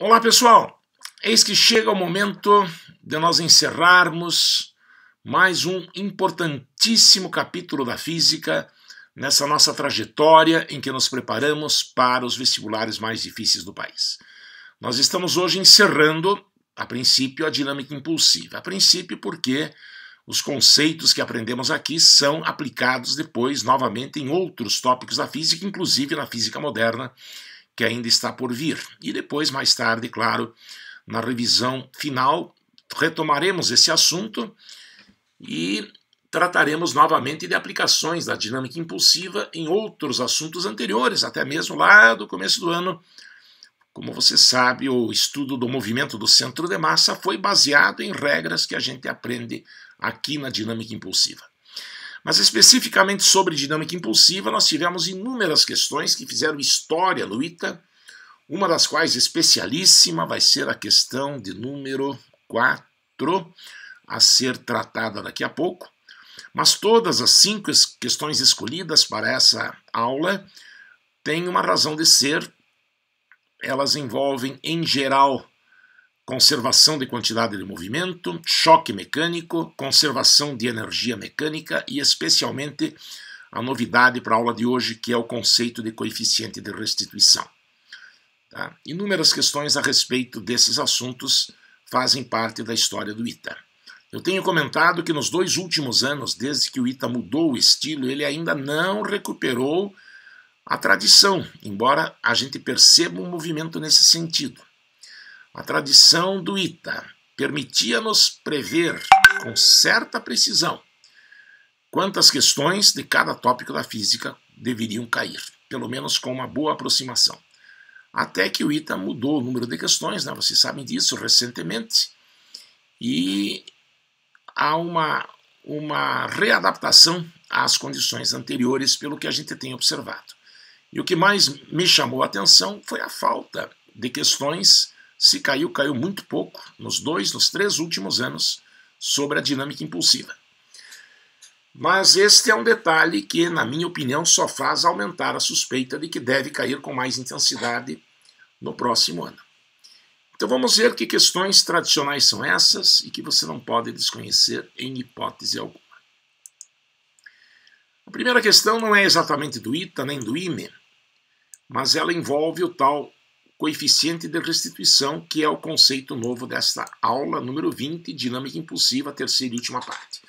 Olá, pessoal! Eis que chega o momento de nós encerrarmos mais um importantíssimo capítulo da física nessa nossa trajetória em que nos preparamos para os vestibulares mais difíceis do país. Nós estamos hoje encerrando, a princípio, a dinâmica impulsiva. A princípio, porque os conceitos que aprendemos aqui são aplicados depois novamente em outros tópicos da física, inclusive na física moderna que ainda está por vir. E depois, mais tarde, claro, na revisão final, retomaremos esse assunto e trataremos novamente de aplicações da dinâmica impulsiva em outros assuntos anteriores, até mesmo lá do começo do ano. Como você sabe, o estudo do movimento do centro de massa foi baseado em regras que a gente aprende aqui na dinâmica impulsiva. Mas especificamente sobre dinâmica impulsiva, nós tivemos inúmeras questões que fizeram história luta, uma das quais especialíssima vai ser a questão de número 4, a ser tratada daqui a pouco. Mas todas as cinco questões escolhidas para essa aula têm uma razão de ser. Elas envolvem, em geral, conservação de quantidade de movimento, choque mecânico, conservação de energia mecânica e, especialmente, a novidade para a aula de hoje, que é o conceito de coeficiente de restituição. Tá? Inúmeras questões a respeito desses assuntos fazem parte da história do ITA. Eu tenho comentado que nos dois últimos anos, desde que o ITA mudou o estilo, ele ainda não recuperou a tradição, embora a gente perceba um movimento nesse sentido. A tradição do Ita permitia-nos prever com certa precisão quantas questões de cada tópico da física deveriam cair, pelo menos com uma boa aproximação. Até que o ITA mudou o número de questões, né? vocês sabem disso recentemente, e há uma, uma readaptação às condições anteriores, pelo que a gente tem observado. E o que mais me chamou a atenção foi a falta de questões se caiu, caiu muito pouco nos dois, nos três últimos anos sobre a dinâmica impulsiva. Mas este é um detalhe que, na minha opinião, só faz aumentar a suspeita de que deve cair com mais intensidade no próximo ano. Então vamos ver que questões tradicionais são essas e que você não pode desconhecer em hipótese alguma. A primeira questão não é exatamente do ITA nem do IME, mas ela envolve o tal coeficiente de restituição, que é o conceito novo desta aula número 20, dinâmica impulsiva, terceira e última parte.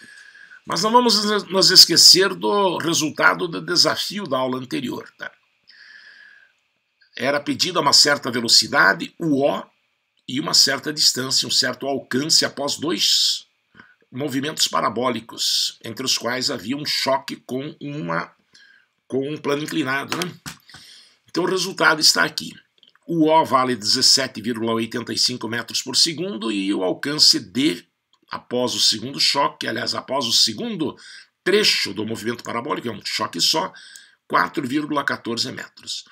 Mas não vamos nos esquecer do resultado do desafio da aula anterior. Tá? Era pedido a uma certa velocidade, o O, e uma certa distância, um certo alcance após dois movimentos parabólicos, entre os quais havia um choque com, uma, com um plano inclinado. Né? Então o resultado está aqui. O O vale 17,85 metros por segundo e o alcance D, após o segundo choque, aliás, após o segundo trecho do movimento parabólico, é um choque só, 4,14 metros.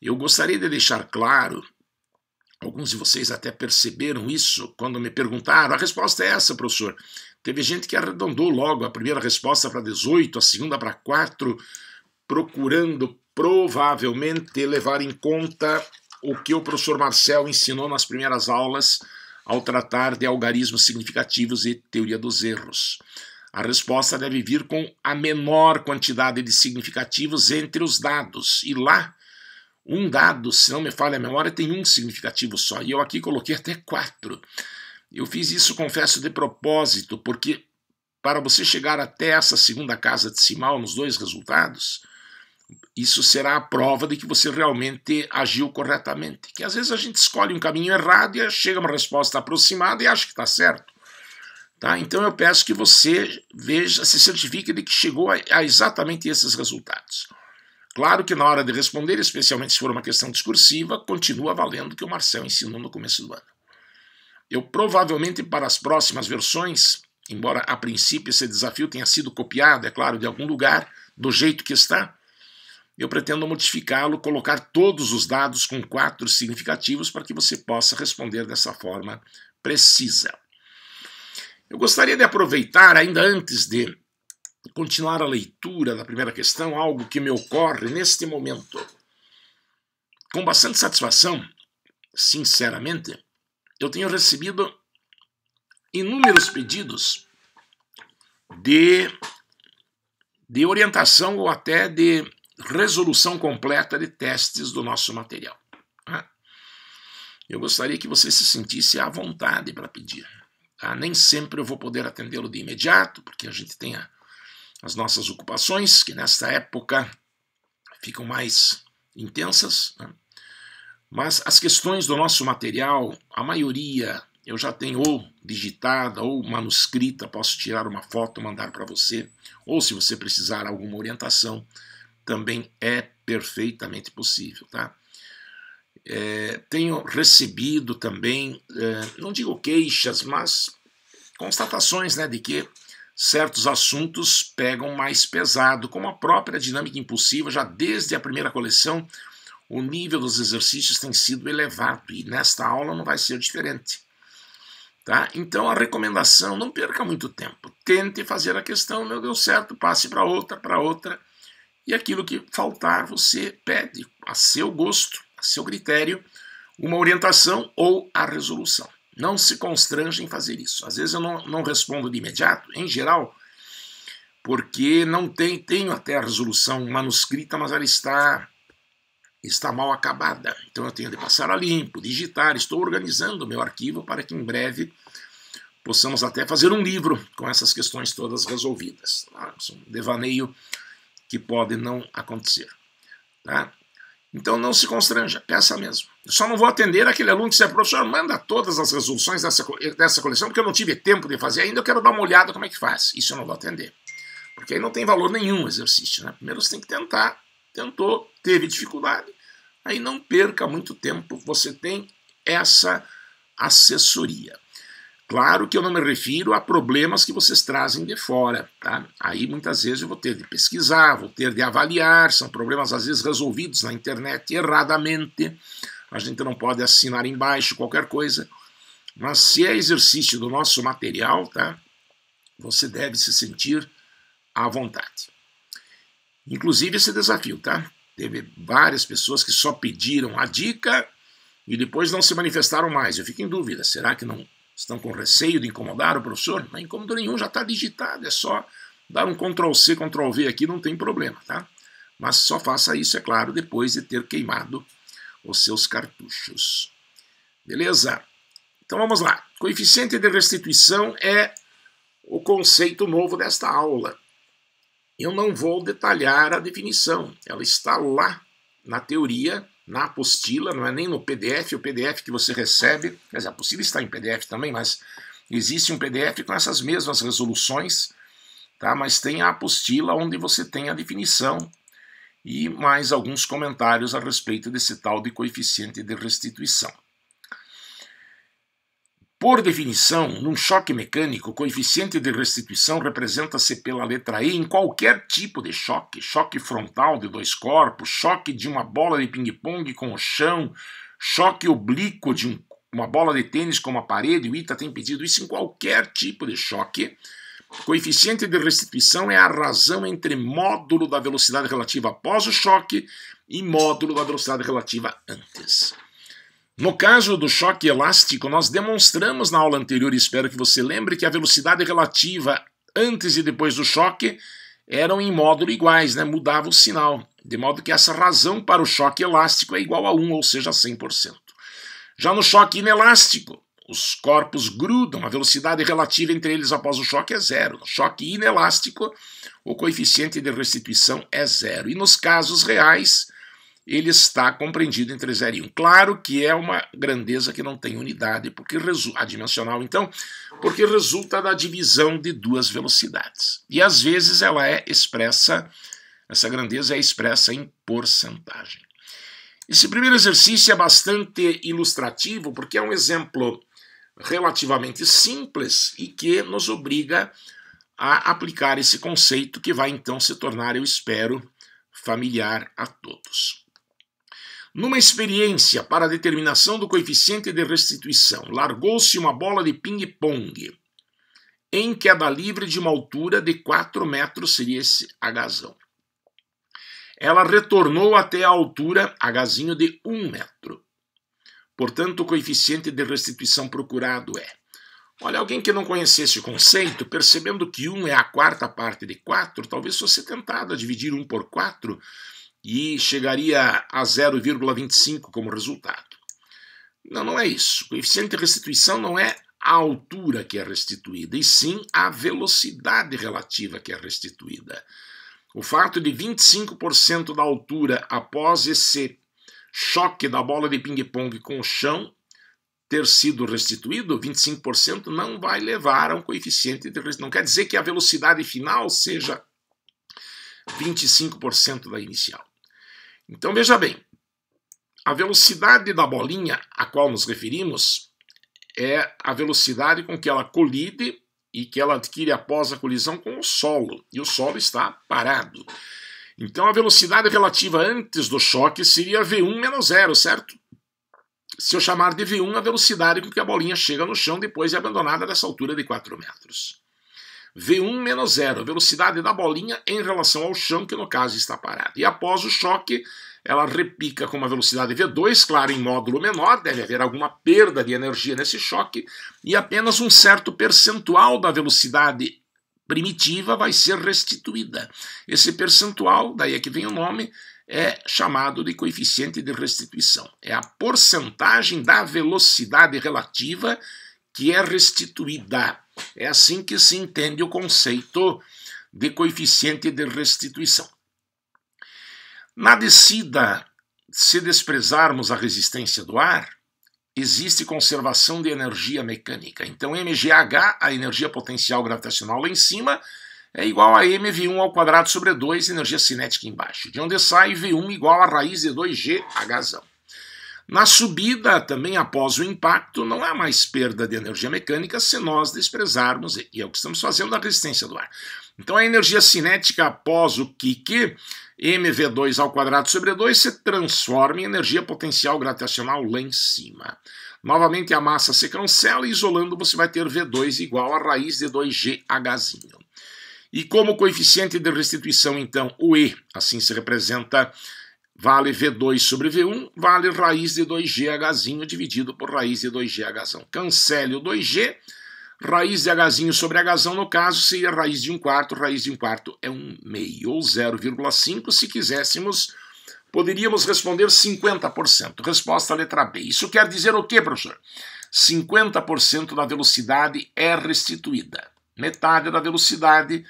Eu gostaria de deixar claro, alguns de vocês até perceberam isso quando me perguntaram, a resposta é essa, professor. Teve gente que arredondou logo a primeira resposta para 18, a segunda para 4, procurando provavelmente levar em conta o que o professor Marcel ensinou nas primeiras aulas ao tratar de algarismos significativos e teoria dos erros. A resposta deve vir com a menor quantidade de significativos entre os dados. E lá, um dado, se não me falha a memória, tem um significativo só. E eu aqui coloquei até quatro. Eu fiz isso, confesso, de propósito, porque para você chegar até essa segunda casa decimal nos dois resultados, isso será a prova de que você realmente agiu corretamente. Que às vezes a gente escolhe um caminho errado e chega uma resposta aproximada e acha que está certo. Tá? Então eu peço que você veja, se certifique de que chegou a, a exatamente esses resultados. Claro que na hora de responder, especialmente se for uma questão discursiva, continua valendo o que o Marcel ensinou no começo do ano. Eu provavelmente para as próximas versões, embora a princípio esse desafio tenha sido copiado, é claro, de algum lugar, do jeito que está, eu pretendo modificá-lo, colocar todos os dados com quatro significativos para que você possa responder dessa forma precisa. Eu gostaria de aproveitar, ainda antes de continuar a leitura da primeira questão, algo que me ocorre neste momento. Com bastante satisfação, sinceramente, eu tenho recebido inúmeros pedidos de, de orientação ou até de resolução completa de testes do nosso material. Tá? Eu gostaria que você se sentisse à vontade para pedir. Tá? Nem sempre eu vou poder atendê-lo de imediato, porque a gente tem as nossas ocupações, que nesta época ficam mais intensas. Né? Mas as questões do nosso material, a maioria eu já tenho ou digitada ou manuscrita, posso tirar uma foto, mandar para você, ou se você precisar alguma orientação também é perfeitamente possível, tá? É, tenho recebido também, é, não digo queixas, mas constatações né, de que certos assuntos pegam mais pesado, como a própria dinâmica impulsiva, já desde a primeira coleção, o nível dos exercícios tem sido elevado e nesta aula não vai ser diferente. Tá? Então a recomendação, não perca muito tempo. Tente fazer a questão, não deu certo, passe para outra, para outra, e aquilo que faltar, você pede a seu gosto, a seu critério, uma orientação ou a resolução. Não se constrange em fazer isso. Às vezes eu não, não respondo de imediato, em geral, porque não tem, tenho até a resolução manuscrita, mas ela está está mal acabada. Então eu tenho de passar a limpo, digitar, estou organizando o meu arquivo para que em breve possamos até fazer um livro com essas questões todas resolvidas. Tá? É um devaneio que pode não acontecer. Tá? Então não se constranja, peça mesmo. Eu só não vou atender aquele aluno que se professor, manda todas as resoluções dessa, dessa coleção, porque eu não tive tempo de fazer ainda, eu quero dar uma olhada como é que faz. Isso eu não vou atender. Porque aí não tem valor nenhum o exercício. Né? Primeiro você tem que tentar. Tentou, teve dificuldade, aí não perca muito tempo, você tem essa assessoria. Claro que eu não me refiro a problemas que vocês trazem de fora, tá? Aí muitas vezes eu vou ter de pesquisar, vou ter de avaliar, são problemas às vezes resolvidos na internet erradamente. A gente não pode assinar embaixo qualquer coisa. Mas se é exercício do nosso material, tá? Você deve se sentir à vontade. Inclusive esse desafio, tá? Teve várias pessoas que só pediram a dica e depois não se manifestaram mais. Eu fico em dúvida, será que não Estão com receio de incomodar o professor? Não é incômodo nenhum, já está digitado, é só dar um Ctrl C, Ctrl V aqui, não tem problema, tá? Mas só faça isso, é claro, depois de ter queimado os seus cartuchos. Beleza? Então vamos lá. Coeficiente de restituição é o conceito novo desta aula. Eu não vou detalhar a definição, ela está lá na teoria na apostila, não é nem no PDF, o PDF que você recebe, quer dizer, a apostila está em PDF também, mas existe um PDF com essas mesmas resoluções, tá? mas tem a apostila onde você tem a definição e mais alguns comentários a respeito desse tal de coeficiente de restituição. Por definição, num choque mecânico, o coeficiente de restituição representa-se pela letra E em qualquer tipo de choque: choque frontal de dois corpos, choque de uma bola de ping-pong com o chão, choque oblíquo de um, uma bola de tênis com uma parede. O ITA tem pedido isso em qualquer tipo de choque. coeficiente de restituição é a razão entre módulo da velocidade relativa após o choque e módulo da velocidade relativa antes. No caso do choque elástico, nós demonstramos na aula anterior, espero que você lembre, que a velocidade relativa antes e depois do choque eram em módulo iguais, né? mudava o sinal, de modo que essa razão para o choque elástico é igual a 1, ou seja, 100%. Já no choque inelástico, os corpos grudam, a velocidade relativa entre eles após o choque é zero. No choque inelástico, o coeficiente de restituição é zero. E nos casos reais, ele está compreendido entre 0 e 1. Claro que é uma grandeza que não tem unidade, porque a dimensional, então, porque resulta da divisão de duas velocidades. E às vezes ela é expressa, essa grandeza é expressa em porcentagem. Esse primeiro exercício é bastante ilustrativo, porque é um exemplo relativamente simples e que nos obriga a aplicar esse conceito que vai então se tornar, eu espero, familiar a todos. Numa experiência para a determinação do coeficiente de restituição, largou-se uma bola de ping-pong em queda livre de uma altura de 4 metros, seria esse agazão. Ela retornou até a altura agazinho de 1 metro. Portanto, o coeficiente de restituição procurado é. Olha, alguém que não conhecesse o conceito, percebendo que 1 é a quarta parte de 4, talvez fosse tentado a dividir 1 por 4 e chegaria a 0,25 como resultado. Não, não é isso. O coeficiente de restituição não é a altura que é restituída, e sim a velocidade relativa que é restituída. O fato de 25% da altura após esse choque da bola de ping-pong com o chão ter sido restituído, 25% não vai levar a um coeficiente de restituição. Não quer dizer que a velocidade final seja 25% da inicial. Então veja bem, a velocidade da bolinha a qual nos referimos é a velocidade com que ela colide e que ela adquire após a colisão com o solo, e o solo está parado. Então a velocidade relativa antes do choque seria v1 menos zero, certo? Se eu chamar de v1 a velocidade com que a bolinha chega no chão depois de abandonada dessa altura de 4 metros. V1 menos zero, a velocidade da bolinha em relação ao chão, que no caso está parado. E após o choque, ela repica com uma velocidade V2, claro, em módulo menor, deve haver alguma perda de energia nesse choque, e apenas um certo percentual da velocidade primitiva vai ser restituída. Esse percentual, daí é que vem o nome, é chamado de coeficiente de restituição. É a porcentagem da velocidade relativa que é restituída é assim que se entende o conceito de coeficiente de restituição. Na descida, se desprezarmos a resistência do ar, existe conservação de energia mecânica. Então, MGH, a energia potencial gravitacional lá em cima, é igual a mv1 ao quadrado sobre 2, energia cinética embaixo, de onde sai v1 igual a raiz de 2g, na subida, também após o impacto, não há mais perda de energia mecânica se nós desprezarmos, e é o que estamos fazendo, a resistência do ar. Então a energia cinética após o kick, mv2 ao quadrado sobre 2, se transforma em energia potencial gravitacional lá em cima. Novamente a massa se cancela e isolando você vai ter V2 igual a raiz de 2 gh E como coeficiente de restituição, então, o E, assim se representa Vale V2 sobre V1, vale raiz de 2 gh dividido por raiz de 2 gh Cancele o 2G, raiz de H sobre H, no caso, seria raiz de 1 quarto, raiz de 1 quarto é 1 meio, ou 0,5, se quiséssemos, poderíamos responder 50%. Resposta letra B. Isso quer dizer o quê, professor? 50% da velocidade é restituída. Metade da velocidade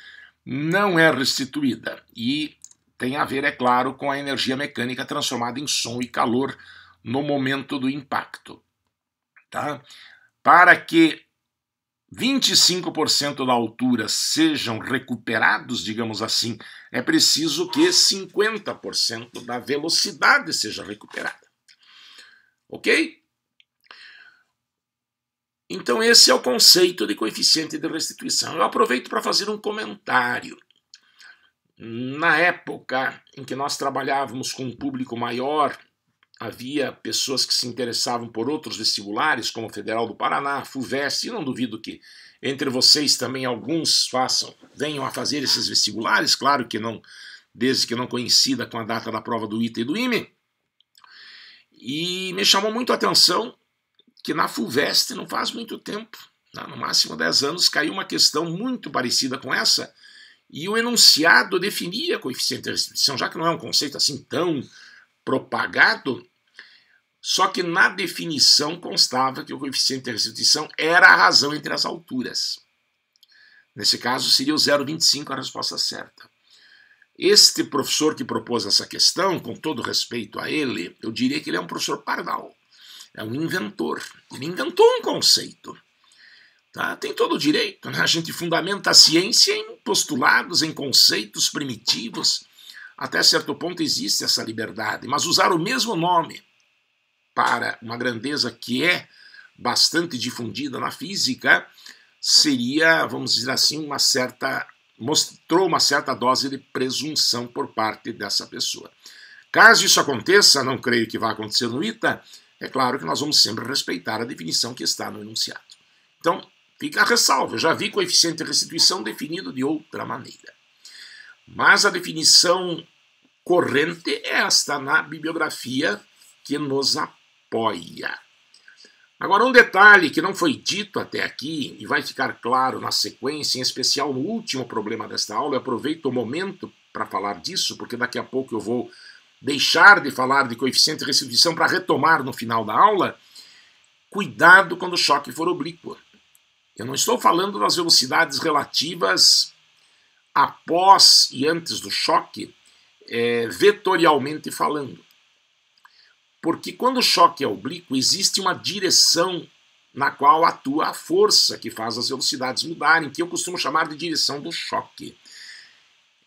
não é restituída. E tem a ver, é claro, com a energia mecânica transformada em som e calor no momento do impacto. Tá? Para que 25% da altura sejam recuperados, digamos assim, é preciso que 50% da velocidade seja recuperada. Ok? Então, esse é o conceito de coeficiente de restituição. Eu aproveito para fazer um comentário na época em que nós trabalhávamos com um público maior, havia pessoas que se interessavam por outros vestibulares, como o Federal do Paraná, FUVEST, e não duvido que entre vocês também alguns façam, venham a fazer esses vestibulares, claro que não, desde que não coincida com a data da prova do ITA e do IME. E me chamou muito a atenção que na FUVEST, não faz muito tempo, né, no máximo 10 anos, caiu uma questão muito parecida com essa, e o enunciado definia coeficiente de restrição, já que não é um conceito assim tão propagado, só que na definição constava que o coeficiente de restrição era a razão entre as alturas. Nesse caso, seria o 0,25 a resposta certa. Este professor que propôs essa questão, com todo respeito a ele, eu diria que ele é um professor pardal, é um inventor. Ele inventou um conceito. Ah, tem todo o direito. Né? A gente fundamenta a ciência em postulados, em conceitos primitivos. Até certo ponto existe essa liberdade, mas usar o mesmo nome para uma grandeza que é bastante difundida na física seria, vamos dizer assim, uma certa mostrou uma certa dose de presunção por parte dessa pessoa. Caso isso aconteça, não creio que vá acontecer no ITA, é claro que nós vamos sempre respeitar a definição que está no enunciado. Então, Fica a ressalva, já vi coeficiente de restituição definido de outra maneira. Mas a definição corrente é esta na bibliografia que nos apoia. Agora, um detalhe que não foi dito até aqui e vai ficar claro na sequência, em especial no último problema desta aula, eu aproveito o momento para falar disso, porque daqui a pouco eu vou deixar de falar de coeficiente de restituição para retomar no final da aula. Cuidado quando o choque for oblíquo. Eu não estou falando das velocidades relativas após e antes do choque, é, vetorialmente falando. Porque quando o choque é oblíquo, existe uma direção na qual atua a força que faz as velocidades mudarem, que eu costumo chamar de direção do choque.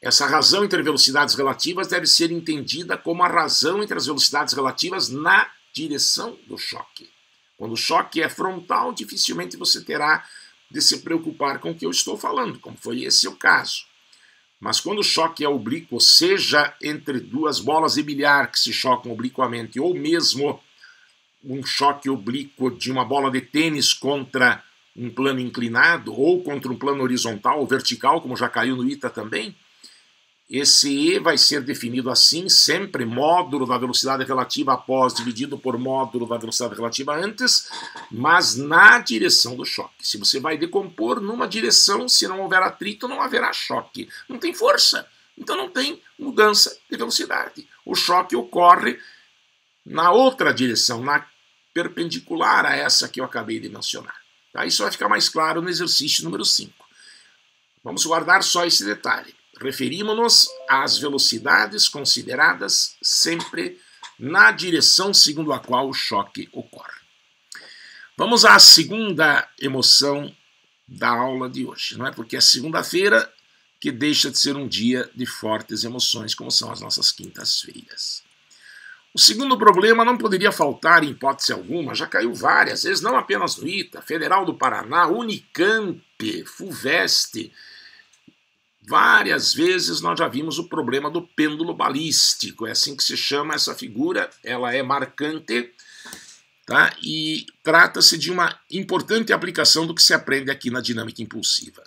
Essa razão entre velocidades relativas deve ser entendida como a razão entre as velocidades relativas na direção do choque. Quando o choque é frontal, dificilmente você terá de se preocupar com o que eu estou falando, como foi esse o caso. Mas quando o choque é oblíquo, seja, entre duas bolas de bilhar que se chocam obliquamente, ou mesmo um choque oblíquo de uma bola de tênis contra um plano inclinado, ou contra um plano horizontal ou vertical, como já caiu no ITA também, esse E vai ser definido assim, sempre módulo da velocidade relativa após dividido por módulo da velocidade relativa antes, mas na direção do choque. Se você vai decompor numa direção, se não houver atrito, não haverá choque. Não tem força, então não tem mudança de velocidade. O choque ocorre na outra direção, na perpendicular a essa que eu acabei de mencionar. Tá? Isso vai ficar mais claro no exercício número 5. Vamos guardar só esse detalhe referimos-nos às velocidades consideradas sempre na direção segundo a qual o choque ocorre. Vamos à segunda emoção da aula de hoje, não é? Porque é segunda-feira que deixa de ser um dia de fortes emoções, como são as nossas quintas-feiras. O segundo problema não poderia faltar em hipótese alguma, já caiu várias vezes, não apenas no ITA, Federal do Paraná, Unicamp, FUVEST, Várias vezes nós já vimos o problema do pêndulo balístico, é assim que se chama essa figura, ela é marcante tá? e trata-se de uma importante aplicação do que se aprende aqui na dinâmica impulsiva.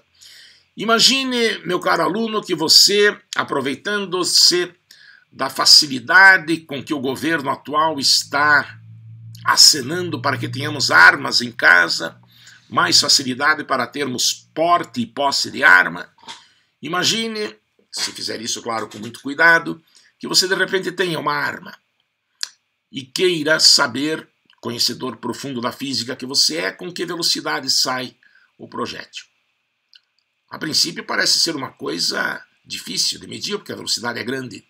Imagine, meu caro aluno, que você, aproveitando-se da facilidade com que o governo atual está acenando para que tenhamos armas em casa, mais facilidade para termos porte e posse de arma, Imagine, se fizer isso, claro, com muito cuidado, que você de repente tenha uma arma e queira saber, conhecedor profundo da física que você é, com que velocidade sai o projétil. A princípio parece ser uma coisa difícil de medir, porque a velocidade é grande,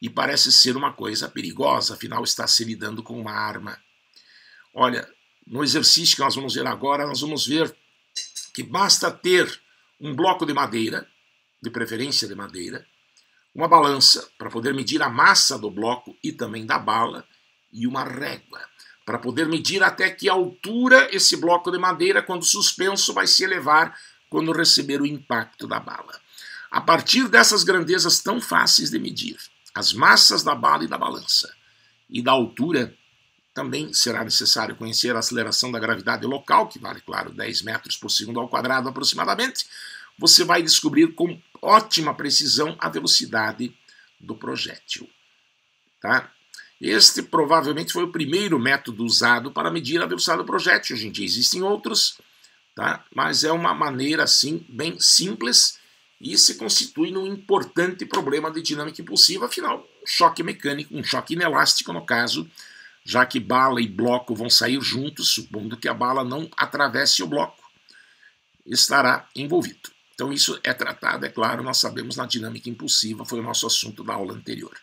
e parece ser uma coisa perigosa, afinal está se lidando com uma arma. Olha, no exercício que nós vamos ver agora, nós vamos ver que basta ter um bloco de madeira de preferência de madeira, uma balança para poder medir a massa do bloco e também da bala, e uma régua para poder medir até que altura esse bloco de madeira, quando suspenso, vai se elevar quando receber o impacto da bala. A partir dessas grandezas tão fáceis de medir, as massas da bala e da balança e da altura, também será necessário conhecer a aceleração da gravidade local, que vale, claro, 10 metros por segundo ao quadrado aproximadamente. Você vai descobrir com ótima precisão à velocidade do projétil. Tá? Este provavelmente foi o primeiro método usado para medir a velocidade do projétil. Hoje em dia existem outros, tá? mas é uma maneira assim bem simples e se constitui num importante problema de dinâmica impulsiva, afinal, um choque mecânico, um choque inelástico no caso, já que bala e bloco vão sair juntos, supondo que a bala não atravesse o bloco, estará envolvido. Então, isso é tratado, é claro, nós sabemos na dinâmica impulsiva, foi o nosso assunto da aula anterior.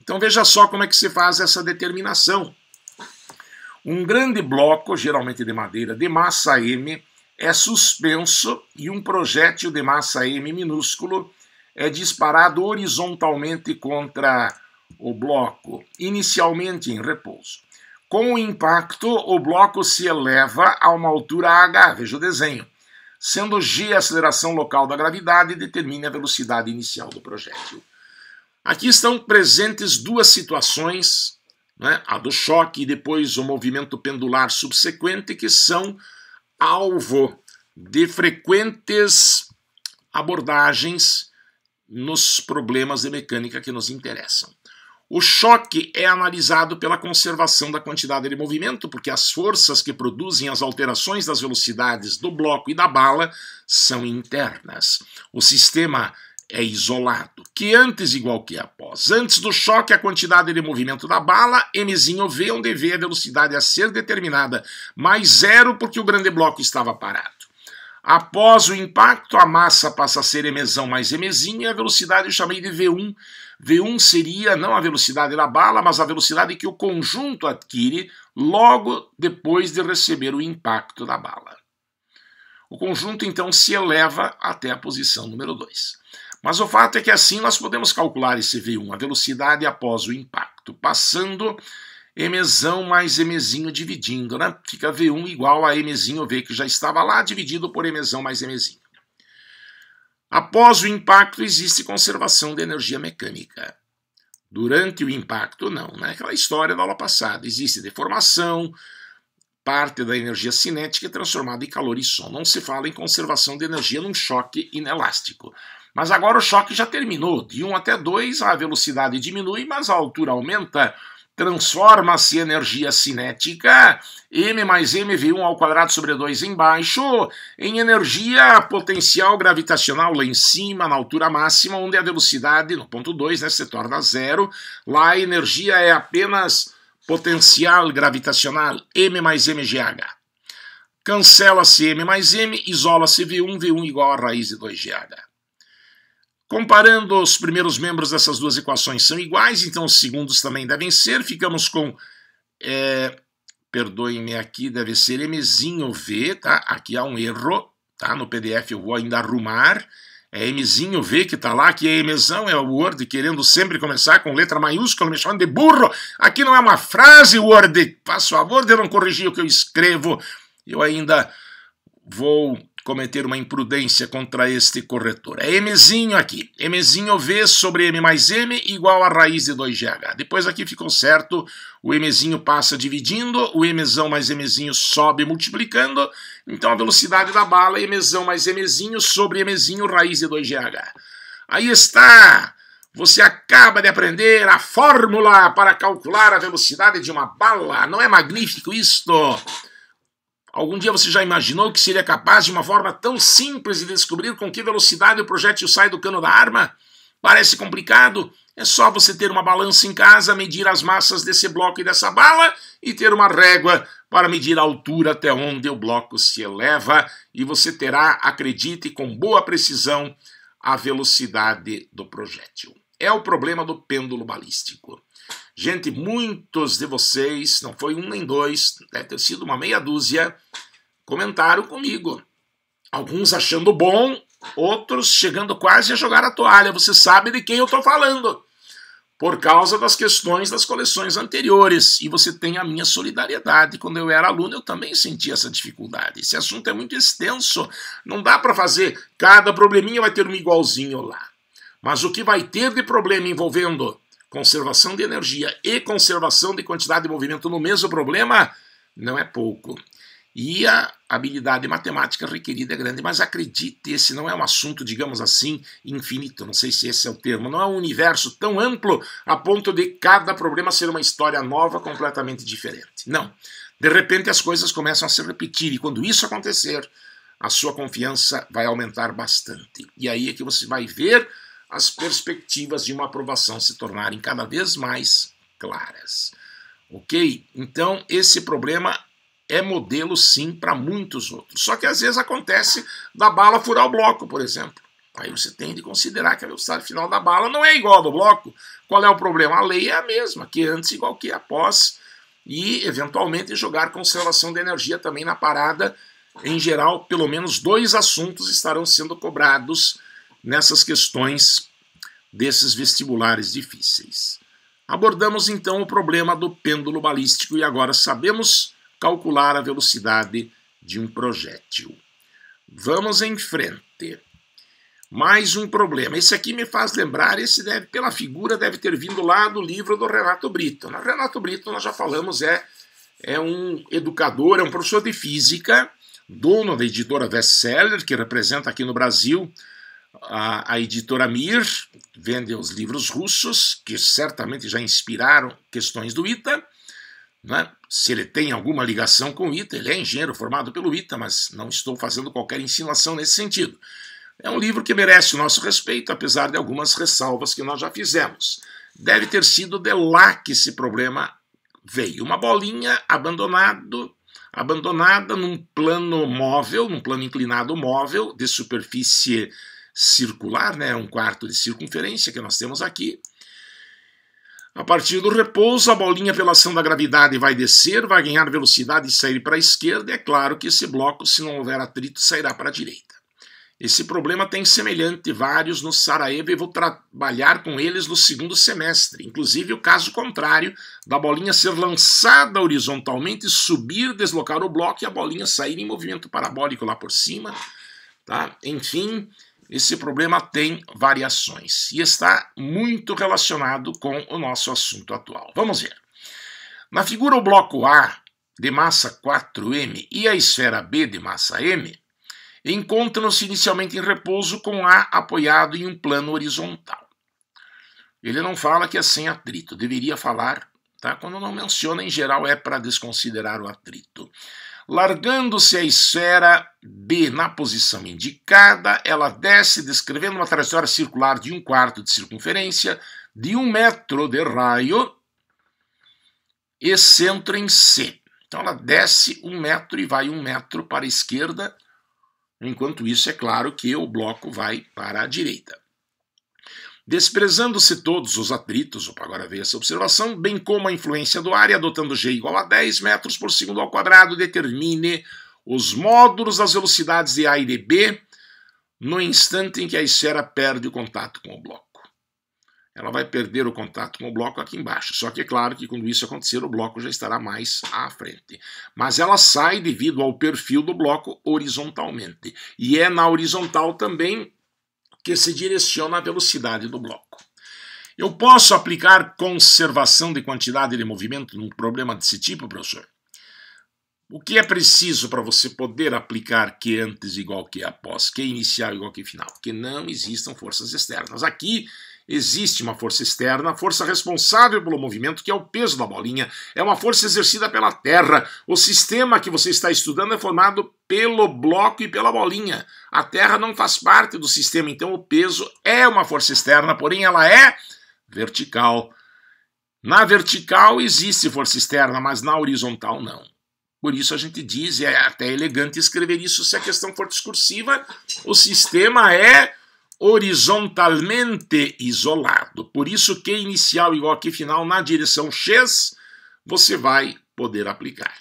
Então, veja só como é que se faz essa determinação. Um grande bloco, geralmente de madeira, de massa m, é suspenso e um projétil de massa m minúsculo é disparado horizontalmente contra o bloco, inicialmente em repouso. Com o impacto, o bloco se eleva a uma altura h, veja o desenho, sendo g a aceleração local da gravidade, determine a velocidade inicial do projétil. Aqui estão presentes duas situações, né, a do choque e depois o movimento pendular subsequente, que são alvo de frequentes abordagens nos problemas de mecânica que nos interessam. O choque é analisado pela conservação da quantidade de movimento, porque as forças que produzem as alterações das velocidades do bloco e da bala são internas. O sistema é isolado, que antes igual que após. Antes do choque, a quantidade de movimento da bala, Mzinho V, onde V é a velocidade a ser determinada, mais zero porque o grande bloco estava parado. Após o impacto, a massa passa a ser emesão mais emezinha, e a velocidade eu chamei de V1. V1 seria não a velocidade da bala, mas a velocidade que o conjunto adquire logo depois de receber o impacto da bala. O conjunto então se eleva até a posição número 2. Mas o fato é que assim nós podemos calcular esse V1, a velocidade após o impacto, passando Mzão mais Mzinho dividindo, né? Fica V1 igual a Mzinho V, que já estava lá, dividido por Mzão mais Mzinho. Após o impacto, existe conservação de energia mecânica. Durante o impacto, não, né? Aquela história da aula passada. Existe deformação, parte da energia cinética é transformada em calor e som. Não se fala em conservação de energia num choque inelástico. Mas agora o choque já terminou. De 1 até 2, a velocidade diminui, mas a altura aumenta transforma-se em energia cinética, m mais mv1 ao quadrado sobre 2 embaixo, em energia potencial gravitacional lá em cima, na altura máxima, onde a velocidade, no ponto 2, né, se torna zero. Lá a energia é apenas potencial gravitacional m mais mgh. Cancela-se m mais m, isola-se v1, v1 igual a raiz de 2gh. Comparando os primeiros membros dessas duas equações são iguais, então os segundos também devem ser. Ficamos com, é, perdoem-me aqui, deve ser Mzinho V, tá? Aqui há um erro, tá? No PDF eu vou ainda arrumar. É Mzinho V que tá lá, que é Mzão, é o Word, querendo sempre começar com letra maiúscula, me chamando de burro. Aqui não é uma frase, Word, faz favor de não corrigir o que eu escrevo. Eu ainda vou cometer uma imprudência contra este corretor. É Mzinho aqui. Mzinho V sobre M mais M igual a raiz de 2GH. Depois aqui ficou certo, o Mzinho passa dividindo, o Mzão mais Mzinho sobe multiplicando. Então a velocidade da bala é Mzão mais Mzinho sobre Mzinho raiz de 2GH. Aí está! Você acaba de aprender a fórmula para calcular a velocidade de uma bala. Não é magnífico isto? Algum dia você já imaginou que seria capaz de uma forma tão simples de descobrir com que velocidade o projétil sai do cano da arma? Parece complicado? É só você ter uma balança em casa, medir as massas desse bloco e dessa bala e ter uma régua para medir a altura até onde o bloco se eleva e você terá, acredite, com boa precisão, a velocidade do projétil. É o problema do pêndulo balístico. Gente, muitos de vocês, não foi um nem dois, deve ter sido uma meia dúzia, comentaram comigo. Alguns achando bom, outros chegando quase a jogar a toalha. Você sabe de quem eu estou falando. Por causa das questões das coleções anteriores. E você tem a minha solidariedade. Quando eu era aluno, eu também senti essa dificuldade. Esse assunto é muito extenso. Não dá para fazer. Cada probleminha vai ter um igualzinho lá. Mas o que vai ter de problema envolvendo conservação de energia e conservação de quantidade de movimento no mesmo problema não é pouco. E a habilidade matemática requerida é grande, mas acredite, esse não é um assunto, digamos assim, infinito, não sei se esse é o termo, não é um universo tão amplo a ponto de cada problema ser uma história nova completamente diferente. Não. De repente as coisas começam a se repetir, e quando isso acontecer, a sua confiança vai aumentar bastante. E aí é que você vai ver as perspectivas de uma aprovação se tornarem cada vez mais claras. Ok? Então, esse problema é modelo sim para muitos outros. Só que às vezes acontece da bala furar o bloco, por exemplo. Aí você tem de considerar que a velocidade final da bala não é igual ao do bloco. Qual é o problema? A lei é a mesma, que antes igual que após, e eventualmente jogar conservação de energia também na parada. Em geral, pelo menos dois assuntos estarão sendo cobrados nessas questões desses vestibulares difíceis. Abordamos então o problema do pêndulo balístico e agora sabemos calcular a velocidade de um projétil. Vamos em frente. Mais um problema. Esse aqui me faz lembrar, esse deve, pela figura, deve ter vindo lá do livro do Renato Brito. No né? Renato Brito, nós já falamos, é, é um educador, é um professor de física, dono da editora Bestseller, que representa aqui no Brasil a, a editora Mir vende os livros russos, que certamente já inspiraram questões do ITA. Né? Se ele tem alguma ligação com o ITA, ele é engenheiro formado pelo ITA, mas não estou fazendo qualquer insinuação nesse sentido. É um livro que merece o nosso respeito, apesar de algumas ressalvas que nós já fizemos. Deve ter sido de lá que esse problema veio. Uma bolinha abandonado, abandonada num plano móvel, num plano inclinado móvel, de superfície circular, né, um quarto de circunferência que nós temos aqui. A partir do repouso, a bolinha, pela ação da gravidade, vai descer, vai ganhar velocidade e sair para a esquerda. E é claro que esse bloco, se não houver atrito, sairá para a direita. Esse problema tem semelhante vários no Sarajevo e vou trabalhar com eles no segundo semestre, inclusive o caso contrário da bolinha ser lançada horizontalmente, subir, deslocar o bloco e a bolinha sair em movimento parabólico lá por cima, tá? Enfim, esse problema tem variações e está muito relacionado com o nosso assunto atual. Vamos ver. Na figura, o bloco A de massa 4m e a esfera B de massa m encontram-se inicialmente em repouso com A apoiado em um plano horizontal. Ele não fala que é sem atrito, deveria falar, tá? Quando não menciona, em geral é para desconsiderar o atrito. Largando-se a esfera B na posição indicada, ela desce descrevendo uma trajetória circular de um quarto de circunferência, de um metro de raio e centro em C. Então ela desce um metro e vai um metro para a esquerda, enquanto isso é claro que o bloco vai para a direita. Desprezando-se todos os atritos, o agora veio essa observação, bem como a influência do ar e adotando g igual a 10 metros por segundo ao quadrado, determine os módulos das velocidades de A e de B no instante em que a esfera perde o contato com o bloco. Ela vai perder o contato com o bloco aqui embaixo, só que é claro que quando isso acontecer o bloco já estará mais à frente. Mas ela sai devido ao perfil do bloco horizontalmente. E é na horizontal também que se direciona à velocidade do bloco. Eu posso aplicar conservação de quantidade de movimento num problema desse tipo, professor? O que é preciso para você poder aplicar que antes igual que após, que inicial igual que final? Que não existam forças externas. Aqui Existe uma força externa, a força responsável pelo movimento, que é o peso da bolinha. É uma força exercida pela Terra. O sistema que você está estudando é formado pelo bloco e pela bolinha. A Terra não faz parte do sistema, então o peso é uma força externa, porém ela é vertical. Na vertical existe força externa, mas na horizontal não. Por isso a gente diz, e é até elegante escrever isso se a questão for discursiva, o sistema é horizontalmente isolado. Por isso que inicial igual que final na direção x você vai poder aplicar.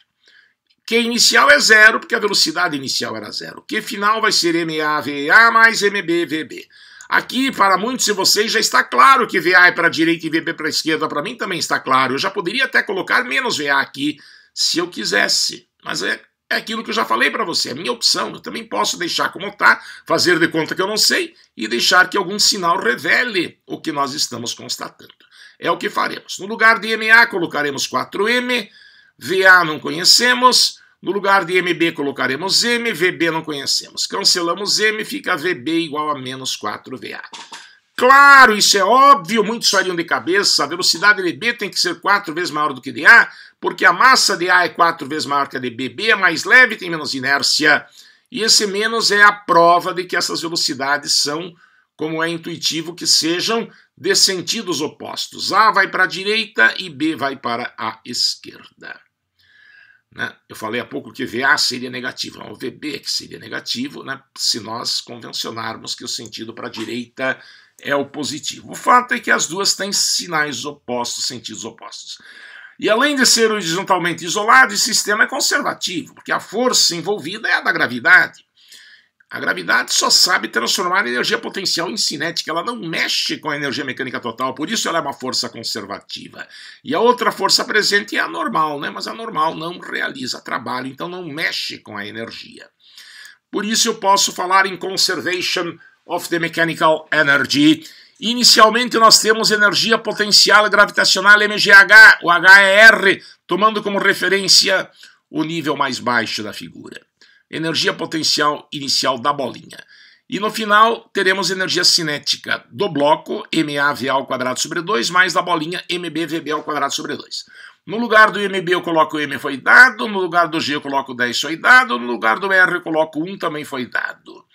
Q inicial é zero, porque a velocidade inicial era zero. Q final vai ser MAVA mais MBVB. Aqui, para muitos de vocês, já está claro que VA é para a direita e VB é para a esquerda. Para mim também está claro. Eu já poderia até colocar menos VA aqui, se eu quisesse. Mas é é aquilo que eu já falei para você, é minha opção. Eu também posso deixar como está, fazer de conta que eu não sei e deixar que algum sinal revele o que nós estamos constatando. É o que faremos. No lugar de MA, colocaremos 4M, VA não conhecemos, no lugar de MB colocaremos M, VB não conhecemos. Cancelamos M, fica VB igual a menos 4VA. Claro, isso é óbvio, muito sólido de cabeça, a velocidade de B tem que ser 4 vezes maior do que de A, porque a massa de A é quatro vezes maior que a de B, B é mais leve, tem menos inércia, e esse menos é a prova de que essas velocidades são, como é intuitivo, que sejam de sentidos opostos. A vai para a direita e B vai para a esquerda. Né? Eu falei há pouco que VA seria negativo, não, o VB é que seria negativo, né? se nós convencionarmos que o sentido para a direita é o positivo. O fato é que as duas têm sinais opostos, sentidos opostos. E além de ser horizontalmente isolado, esse sistema é conservativo, porque a força envolvida é a da gravidade. A gravidade só sabe transformar energia potencial em cinética, ela não mexe com a energia mecânica total, por isso ela é uma força conservativa. E a outra força presente é a normal, né? mas a normal não realiza trabalho, então não mexe com a energia. Por isso eu posso falar em conservation of the mechanical energy, Inicialmente nós temos energia potencial gravitacional MGH, o H é R, tomando como referência o nível mais baixo da figura. Energia potencial inicial da bolinha. E no final teremos energia cinética do bloco MAV ao quadrado sobre 2 mais da bolinha MBVB ao quadrado sobre 2. No lugar do MB eu coloco o M foi dado, no lugar do G eu coloco 10 foi dado, no lugar do R eu coloco 1 também foi dado.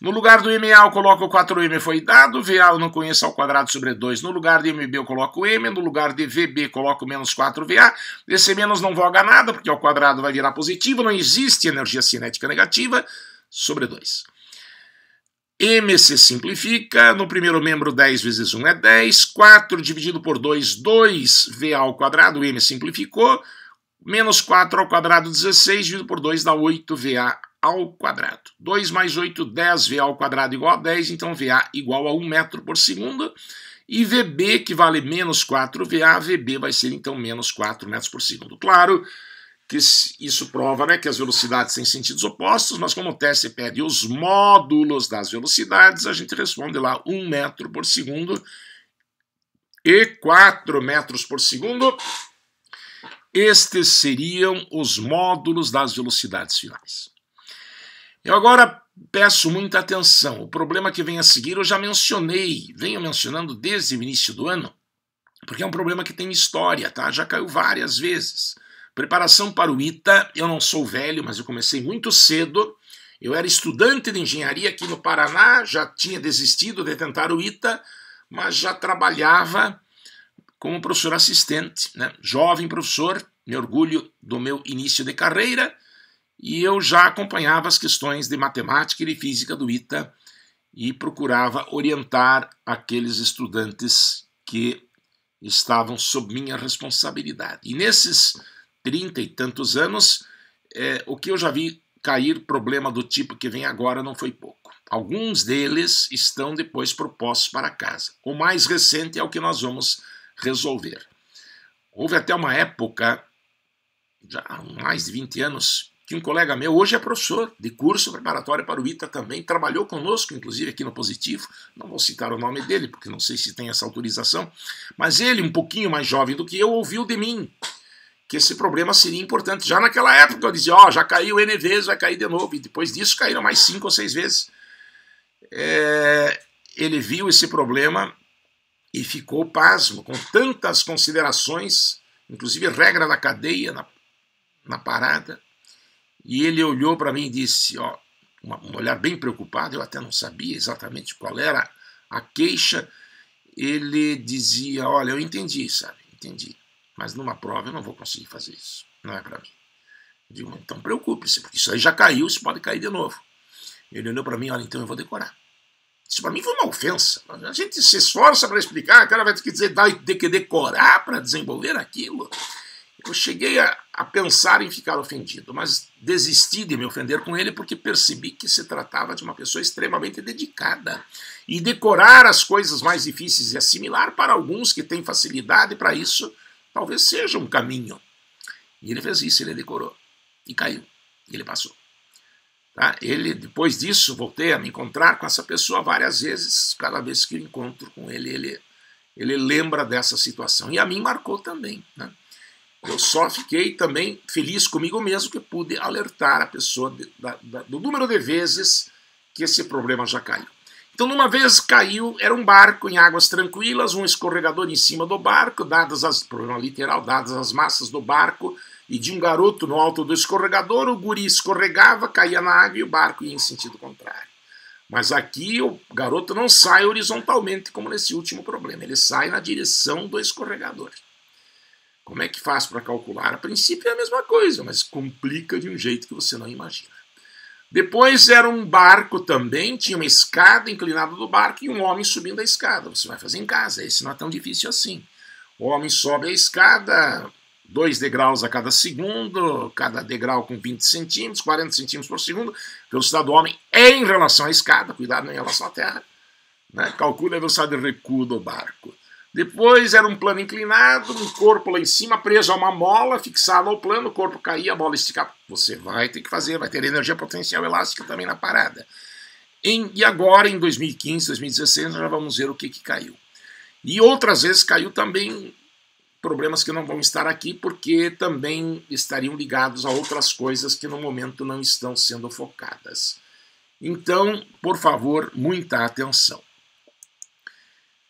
No lugar do MA eu coloco o 4M foi dado, VA eu não conheço ao quadrado sobre 2. No lugar de MB eu coloco M, no lugar de VB coloco menos 4VA. Esse menos não voga nada, porque ao quadrado vai virar positivo, não existe energia cinética negativa sobre 2. M se simplifica, no primeiro membro 10 vezes 1 é 10, 4 dividido por 2, 2 VA ao quadrado, M simplificou, menos 4 ao quadrado 16 dividido por 2 dá 8 VA ao quadrado. 2 mais 8, 10 VA ao quadrado igual a 10, então VA igual a 1 metro por segundo. E VB, que vale menos 4 VA, VB vai ser então menos 4 metros por segundo. Claro que isso prova né, que as velocidades têm sentidos opostos, mas como o teste pede os módulos das velocidades, a gente responde lá 1 metro por segundo e 4 metros por segundo. Estes seriam os módulos das velocidades finais. Eu agora peço muita atenção. O problema que vem a seguir eu já mencionei, venho mencionando desde o início do ano, porque é um problema que tem história, tá? Já caiu várias vezes. Preparação para o ITA, eu não sou velho, mas eu comecei muito cedo. Eu era estudante de engenharia aqui no Paraná, já tinha desistido de tentar o ITA, mas já trabalhava como professor assistente, né? jovem professor, me orgulho do meu início de carreira e eu já acompanhava as questões de matemática e de física do ITA e procurava orientar aqueles estudantes que estavam sob minha responsabilidade. E nesses trinta e tantos anos, é, o que eu já vi cair problema do tipo que vem agora não foi pouco. Alguns deles estão depois propostos para casa. O mais recente é o que nós vamos resolver. Houve até uma época, já há mais de 20 anos, que um colega meu, hoje é professor de curso preparatório para o ITA também, trabalhou conosco, inclusive aqui no Positivo, não vou citar o nome dele, porque não sei se tem essa autorização, mas ele, um pouquinho mais jovem do que eu, ouviu de mim que esse problema seria importante. Já naquela época eu dizia, ó, oh, já caiu N vezes, vai cair de novo, e depois disso caíram mais cinco ou seis vezes. É, ele viu esse problema e ficou pasmo com tantas considerações, inclusive regra da cadeia na, na parada, e ele olhou para mim e disse, ó, um olhar bem preocupado, eu até não sabia exatamente qual era a queixa. Ele dizia: Olha, eu entendi, sabe? Entendi. Mas numa prova eu não vou conseguir fazer isso. Não é para mim. Eu digo: Então preocupe-se, porque isso aí já caiu, isso pode cair de novo. Ele olhou para mim: Olha, então eu vou decorar. Isso para mim foi uma ofensa. A gente se esforça para explicar, o cara vai ter que dizer, vai ter que decorar para desenvolver aquilo eu cheguei a, a pensar em ficar ofendido, mas desisti de me ofender com ele porque percebi que se tratava de uma pessoa extremamente dedicada. E decorar as coisas mais difíceis e assimilar para alguns que têm facilidade para isso, talvez seja um caminho. E ele fez isso, ele decorou. E caiu. E ele passou. Tá? Ele, depois disso, voltei a me encontrar com essa pessoa várias vezes. Cada vez que eu encontro com ele, ele, ele lembra dessa situação. E a mim marcou também. Né? Eu só fiquei também feliz comigo mesmo que pude alertar a pessoa de, da, da, do número de vezes que esse problema já caiu. Então, numa vez caiu, era um barco em águas tranquilas, um escorregador em cima do barco, dadas as, problema literal, dadas as massas do barco, e de um garoto no alto do escorregador, o guri escorregava, caía na água e o barco ia em sentido contrário. Mas aqui o garoto não sai horizontalmente, como nesse último problema, ele sai na direção do escorregador. Como é que faz para calcular? A princípio é a mesma coisa, mas complica de um jeito que você não imagina. Depois era um barco também, tinha uma escada inclinada do barco e um homem subindo a escada. Você vai fazer em casa, esse não é tão difícil assim. O homem sobe a escada, dois degraus a cada segundo, cada degrau com 20 centímetros, 40 centímetros por segundo, velocidade do homem é em relação à escada, cuidado em relação à terra. Né? Calcula a velocidade de recuo do barco. Depois era um plano inclinado, um corpo lá em cima, preso a uma mola, fixado ao plano, o corpo caía, a mola esticava. Você vai ter que fazer, vai ter energia potencial elástica também na parada. Em, e agora, em 2015, 2016, nós já vamos ver o que, que caiu. E outras vezes caiu também problemas que não vão estar aqui, porque também estariam ligados a outras coisas que no momento não estão sendo focadas. Então, por favor, muita atenção.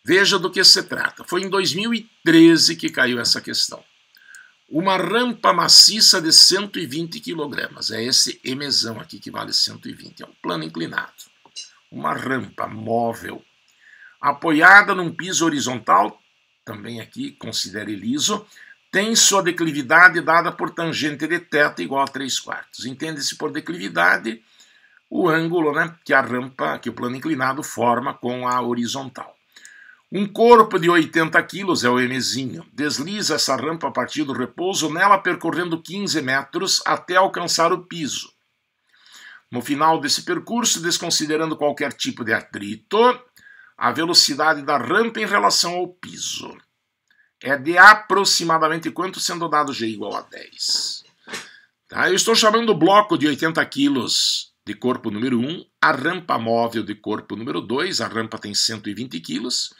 Veja do que se trata. Foi em 2013 que caiu essa questão. Uma rampa maciça de 120 kg, é esse emesão aqui que vale 120, é um plano inclinado. Uma rampa móvel, apoiada num piso horizontal, também aqui considere liso, tem sua declividade dada por tangente de teta igual a 3 quartos. Entende-se por declividade o ângulo né, que a rampa, que o plano inclinado forma com a horizontal. Um corpo de 80 quilos é o Mzinho. Desliza essa rampa a partir do repouso, nela percorrendo 15 metros até alcançar o piso. No final desse percurso, desconsiderando qualquer tipo de atrito, a velocidade da rampa em relação ao piso é de aproximadamente quanto sendo dado G igual a 10. Tá? Eu estou chamando o bloco de 80 quilos de corpo número 1, a rampa móvel de corpo número 2, a rampa tem 120 quilos,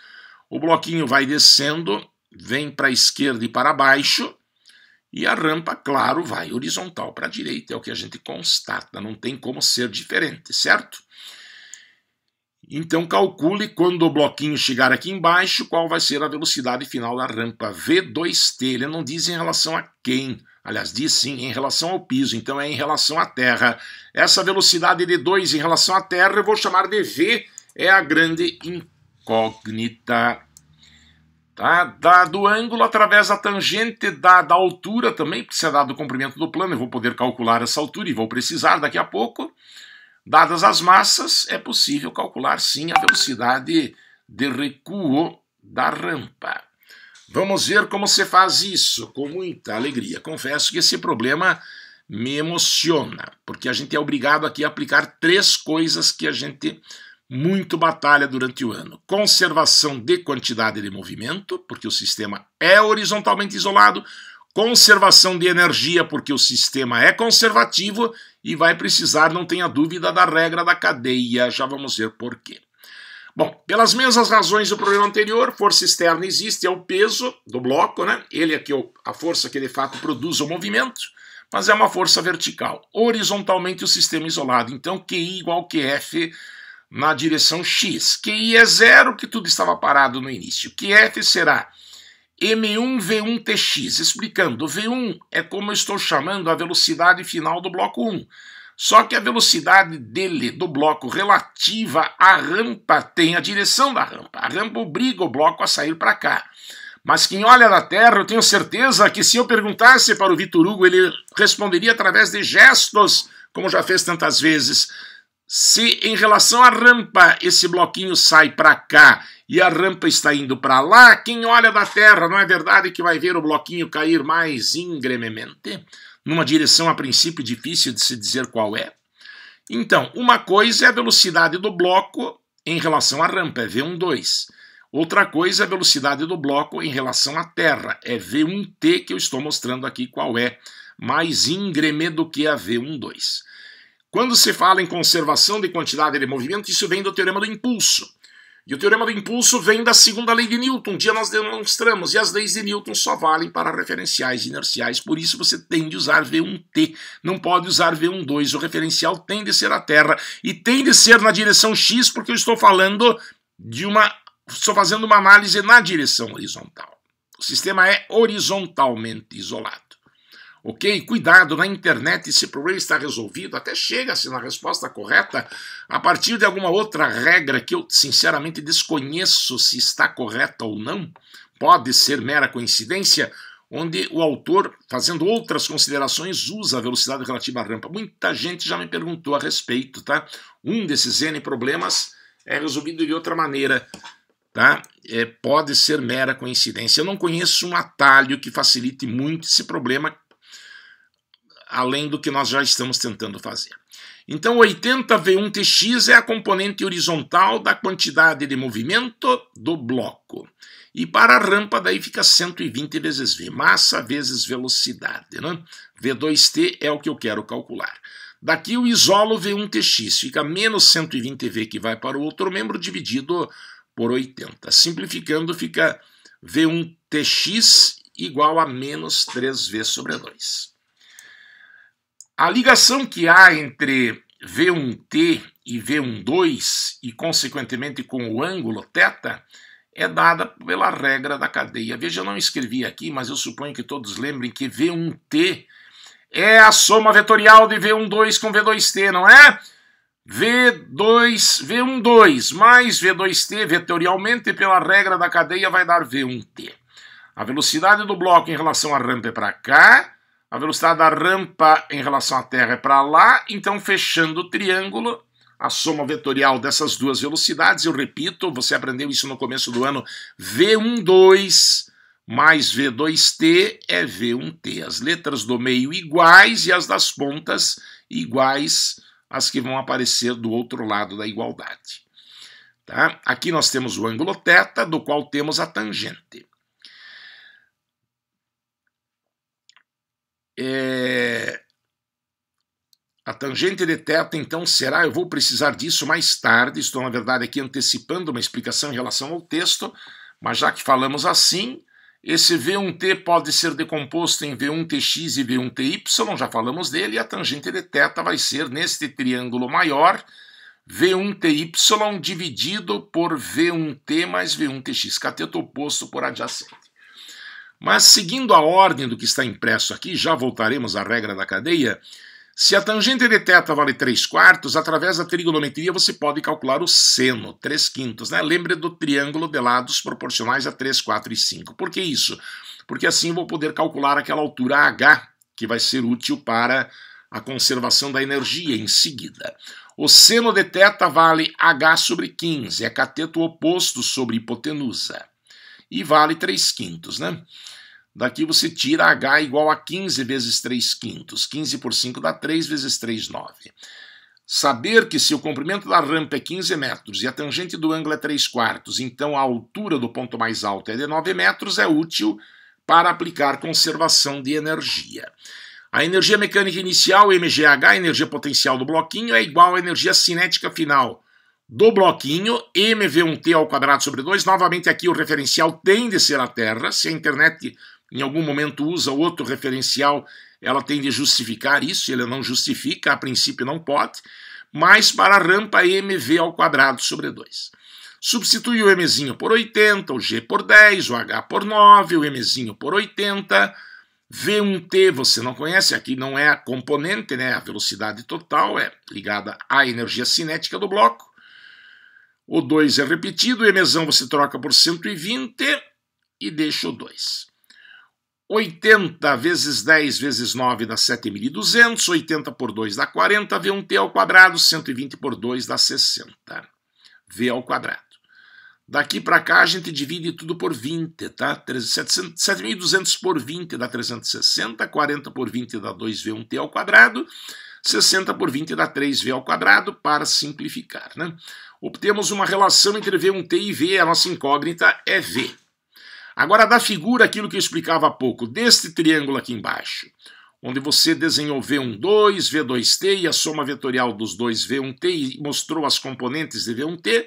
o bloquinho vai descendo, vem para a esquerda e para baixo, e a rampa, claro, vai horizontal para a direita, é o que a gente constata, não tem como ser diferente, certo? Então calcule quando o bloquinho chegar aqui embaixo, qual vai ser a velocidade final da rampa V2T. Ele não diz em relação a quem, aliás, diz sim em relação ao piso, então é em relação à terra. Essa velocidade de 2 em relação à terra eu vou chamar de V, é a grande impedância incógnita. Tá? Dado o ângulo através da tangente da, da altura também, porque se é dado o comprimento do plano, eu vou poder calcular essa altura e vou precisar daqui a pouco. Dadas as massas, é possível calcular sim a velocidade de recuo da rampa. Vamos ver como se faz isso com muita alegria. Confesso que esse problema me emociona, porque a gente é obrigado aqui a aplicar três coisas que a gente muito batalha durante o ano. Conservação de quantidade de movimento, porque o sistema é horizontalmente isolado. Conservação de energia, porque o sistema é conservativo e vai precisar, não tenha dúvida, da regra da cadeia. Já vamos ver por quê. Bom, pelas mesmas razões do problema anterior, força externa existe, é o peso do bloco, né? Ele é, é a força que de fato produz o movimento, mas é uma força vertical. Horizontalmente o sistema isolado. Então, QI igual QF na direção X, que I é zero, que tudo estava parado no início, que F será M1V1TX, explicando, V1 é como eu estou chamando a velocidade final do bloco 1, só que a velocidade dele, do bloco relativa à rampa, tem a direção da rampa, a rampa obriga o bloco a sair para cá. Mas quem olha na Terra, eu tenho certeza que se eu perguntasse para o Vitor Hugo, ele responderia através de gestos, como já fez tantas vezes. Se em relação à rampa esse bloquinho sai para cá e a rampa está indo para lá, quem olha da Terra não é verdade que vai ver o bloquinho cair mais ingrememente, numa direção a princípio difícil de se dizer qual é? Então, uma coisa é a velocidade do bloco em relação à rampa, é V12. Outra coisa é a velocidade do bloco em relação à Terra, é V1T que eu estou mostrando aqui qual é, mais íngreme do que a V12. Quando se fala em conservação de quantidade de movimento, isso vem do teorema do impulso. E o teorema do impulso vem da segunda lei de Newton. Um dia nós demonstramos, e as leis de Newton só valem para referenciais inerciais, por isso você tem de usar V1T, não pode usar V12. O referencial tem de ser a Terra e tem de ser na direção X, porque eu estou falando de uma. estou fazendo uma análise na direção horizontal. O sistema é horizontalmente isolado. Ok? Cuidado, na internet esse problema está resolvido, até chega-se na resposta correta a partir de alguma outra regra que eu sinceramente desconheço se está correta ou não, pode ser mera coincidência, onde o autor, fazendo outras considerações, usa a velocidade relativa à rampa. Muita gente já me perguntou a respeito, tá? Um desses N problemas é resolvido de outra maneira, tá? É, pode ser mera coincidência. Eu não conheço um atalho que facilite muito esse problema além do que nós já estamos tentando fazer. Então, 80V1TX é a componente horizontal da quantidade de movimento do bloco. E para a rampa, daí fica 120 vezes V, massa vezes velocidade. Né? V2T é o que eu quero calcular. Daqui eu isolo V1TX, fica menos 120V que vai para o outro membro, dividido por 80. Simplificando, fica V1TX igual a menos 3V sobre 2. A ligação que há entre V1T e V12 e, consequentemente, com o ângulo θ é dada pela regra da cadeia. Veja, eu não escrevi aqui, mas eu suponho que todos lembrem que V1T é a soma vetorial de V12 com V2T, não é? V2, V12 mais V2T vetorialmente pela regra da cadeia vai dar V1T. A velocidade do bloco em relação à rampa é para cá, a velocidade da rampa em relação à Terra é para lá, então fechando o triângulo, a soma vetorial dessas duas velocidades, eu repito, você aprendeu isso no começo do ano, V12 mais V2T é V1T. As letras do meio iguais e as das pontas iguais às que vão aparecer do outro lado da igualdade. Tá? Aqui nós temos o ângulo θ, do qual temos a tangente. É... A tangente de θ, então, será, eu vou precisar disso mais tarde, estou, na verdade, aqui antecipando uma explicação em relação ao texto, mas já que falamos assim, esse V1T pode ser decomposto em V1TX e V1TY, já falamos dele, e a tangente de θ vai ser, neste triângulo maior, V1TY dividido por V1T mais V1TX, cateto oposto por adjacente. Mas, seguindo a ordem do que está impresso aqui, já voltaremos à regra da cadeia. Se a tangente de θ vale 3 quartos, através da trigonometria você pode calcular o seno, 3 quintos. Né? Lembre do triângulo de lados proporcionais a 3, 4 e 5. Por que isso? Porque assim vou poder calcular aquela altura h, que vai ser útil para a conservação da energia em seguida. O seno de θ vale h sobre 15, é cateto oposto sobre hipotenusa e vale 3 quintos, né? Daqui você tira H igual a 15 vezes 3 quintos. 15 por 5 dá 3 vezes 3, 9. Saber que se o comprimento da rampa é 15 metros e a tangente do ângulo é 3 quartos, então a altura do ponto mais alto é de 9 metros, é útil para aplicar conservação de energia. A energia mecânica inicial, MGH, a energia potencial do bloquinho, é igual à energia cinética final, do bloquinho, mv1t ao quadrado sobre 2, novamente aqui o referencial tem de ser a Terra, se a internet em algum momento usa outro referencial, ela tem de justificar isso, ele não justifica, a princípio não pode, mais para a rampa mv ao quadrado sobre 2. Substitui o mzinho por 80, o g por 10, o h por 9, o mzinho por 80, v1t você não conhece, aqui não é a componente, né? a velocidade total é ligada à energia cinética do bloco, o 2 é repetido, o emesão você troca por 120 e deixa o 2. 80 vezes 10 vezes 9 dá 7.200, 80 por 2 dá 40, V1T ao quadrado, 120 por 2 dá 60, V ao quadrado. Daqui para cá a gente divide tudo por 20, tá? 7.200 por 20 dá 360, 40 por 20 dá 2V1T ao quadrado, 60 por 20 dá 3V ao quadrado, para simplificar, né? obtemos uma relação entre V1T e V, a nossa incógnita é V. Agora, da figura, aquilo que eu explicava há pouco, deste triângulo aqui embaixo, onde você desenhou V12, V2T e a soma vetorial dos dois V1T e mostrou as componentes de V1T,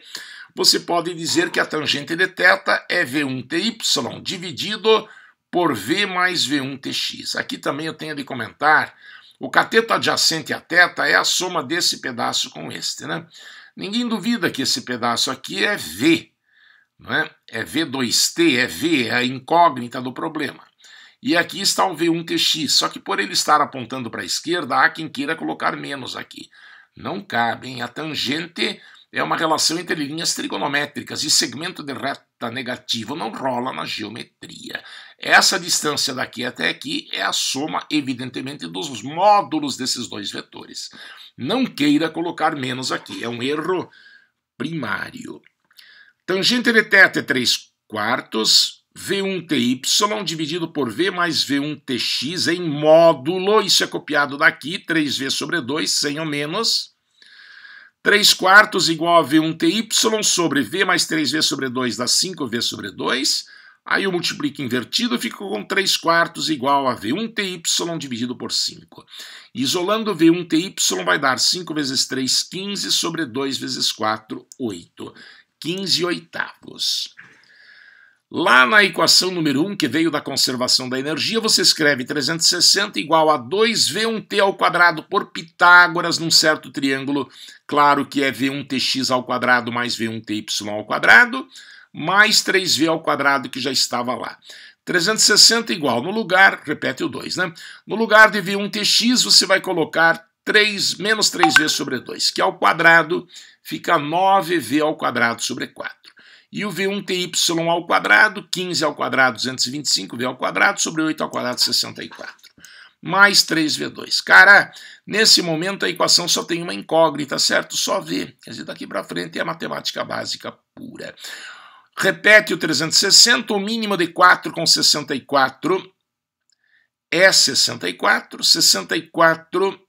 você pode dizer que a tangente de θ é V1TY dividido por V mais V1TX. Aqui também eu tenho de comentar, o cateto adjacente a θ é a soma desse pedaço com este, né? Ninguém duvida que esse pedaço aqui é V, não é? é V2T, é V, é a incógnita do problema. E aqui está o V1TX, só que por ele estar apontando para a esquerda, há quem queira colocar menos aqui. Não cabe, hein? A tangente é uma relação entre linhas trigonométricas e segmento de reta negativo não rola na geometria. Essa distância daqui até aqui é a soma, evidentemente, dos módulos desses dois vetores. Não queira colocar menos aqui, é um erro primário. Tangente de teta é 3 quartos, V1TY dividido por V mais V1TX em módulo, isso é copiado daqui, 3V sobre 2, sem ou menos, 3 quartos igual a V1 TY sobre V mais 3V sobre 2 dá 5V sobre 2. Aí eu multiplico invertido, eu fico com 3 quartos igual a V1 TY dividido por 5. Isolando V1 TY vai dar 5 vezes 3, 15, sobre 2 vezes 4, 8. 15 oitavos. Lá na equação número 1, que veio da conservação da energia, você escreve 360 igual a 2v1t ao quadrado por Pitágoras num certo triângulo. Claro que é v1tx ao quadrado mais v1ty ao quadrado mais 3v ao quadrado que já estava lá. 360 igual no lugar, repete o 2, né? No lugar de v1tx, você vai colocar 3 menos 3v sobre 2, que ao quadrado fica 9v ao quadrado sobre 4 e o V1 TY ao quadrado, 15 ao quadrado, 225, V ao quadrado, sobre 8 ao quadrado, 64. Mais 3V2. Cara, nesse momento a equação só tem uma incógnita, certo? Só V. Quer dizer, daqui para frente é a matemática básica pura. Repete o 360, o mínimo de 4 com 64 é 64. 64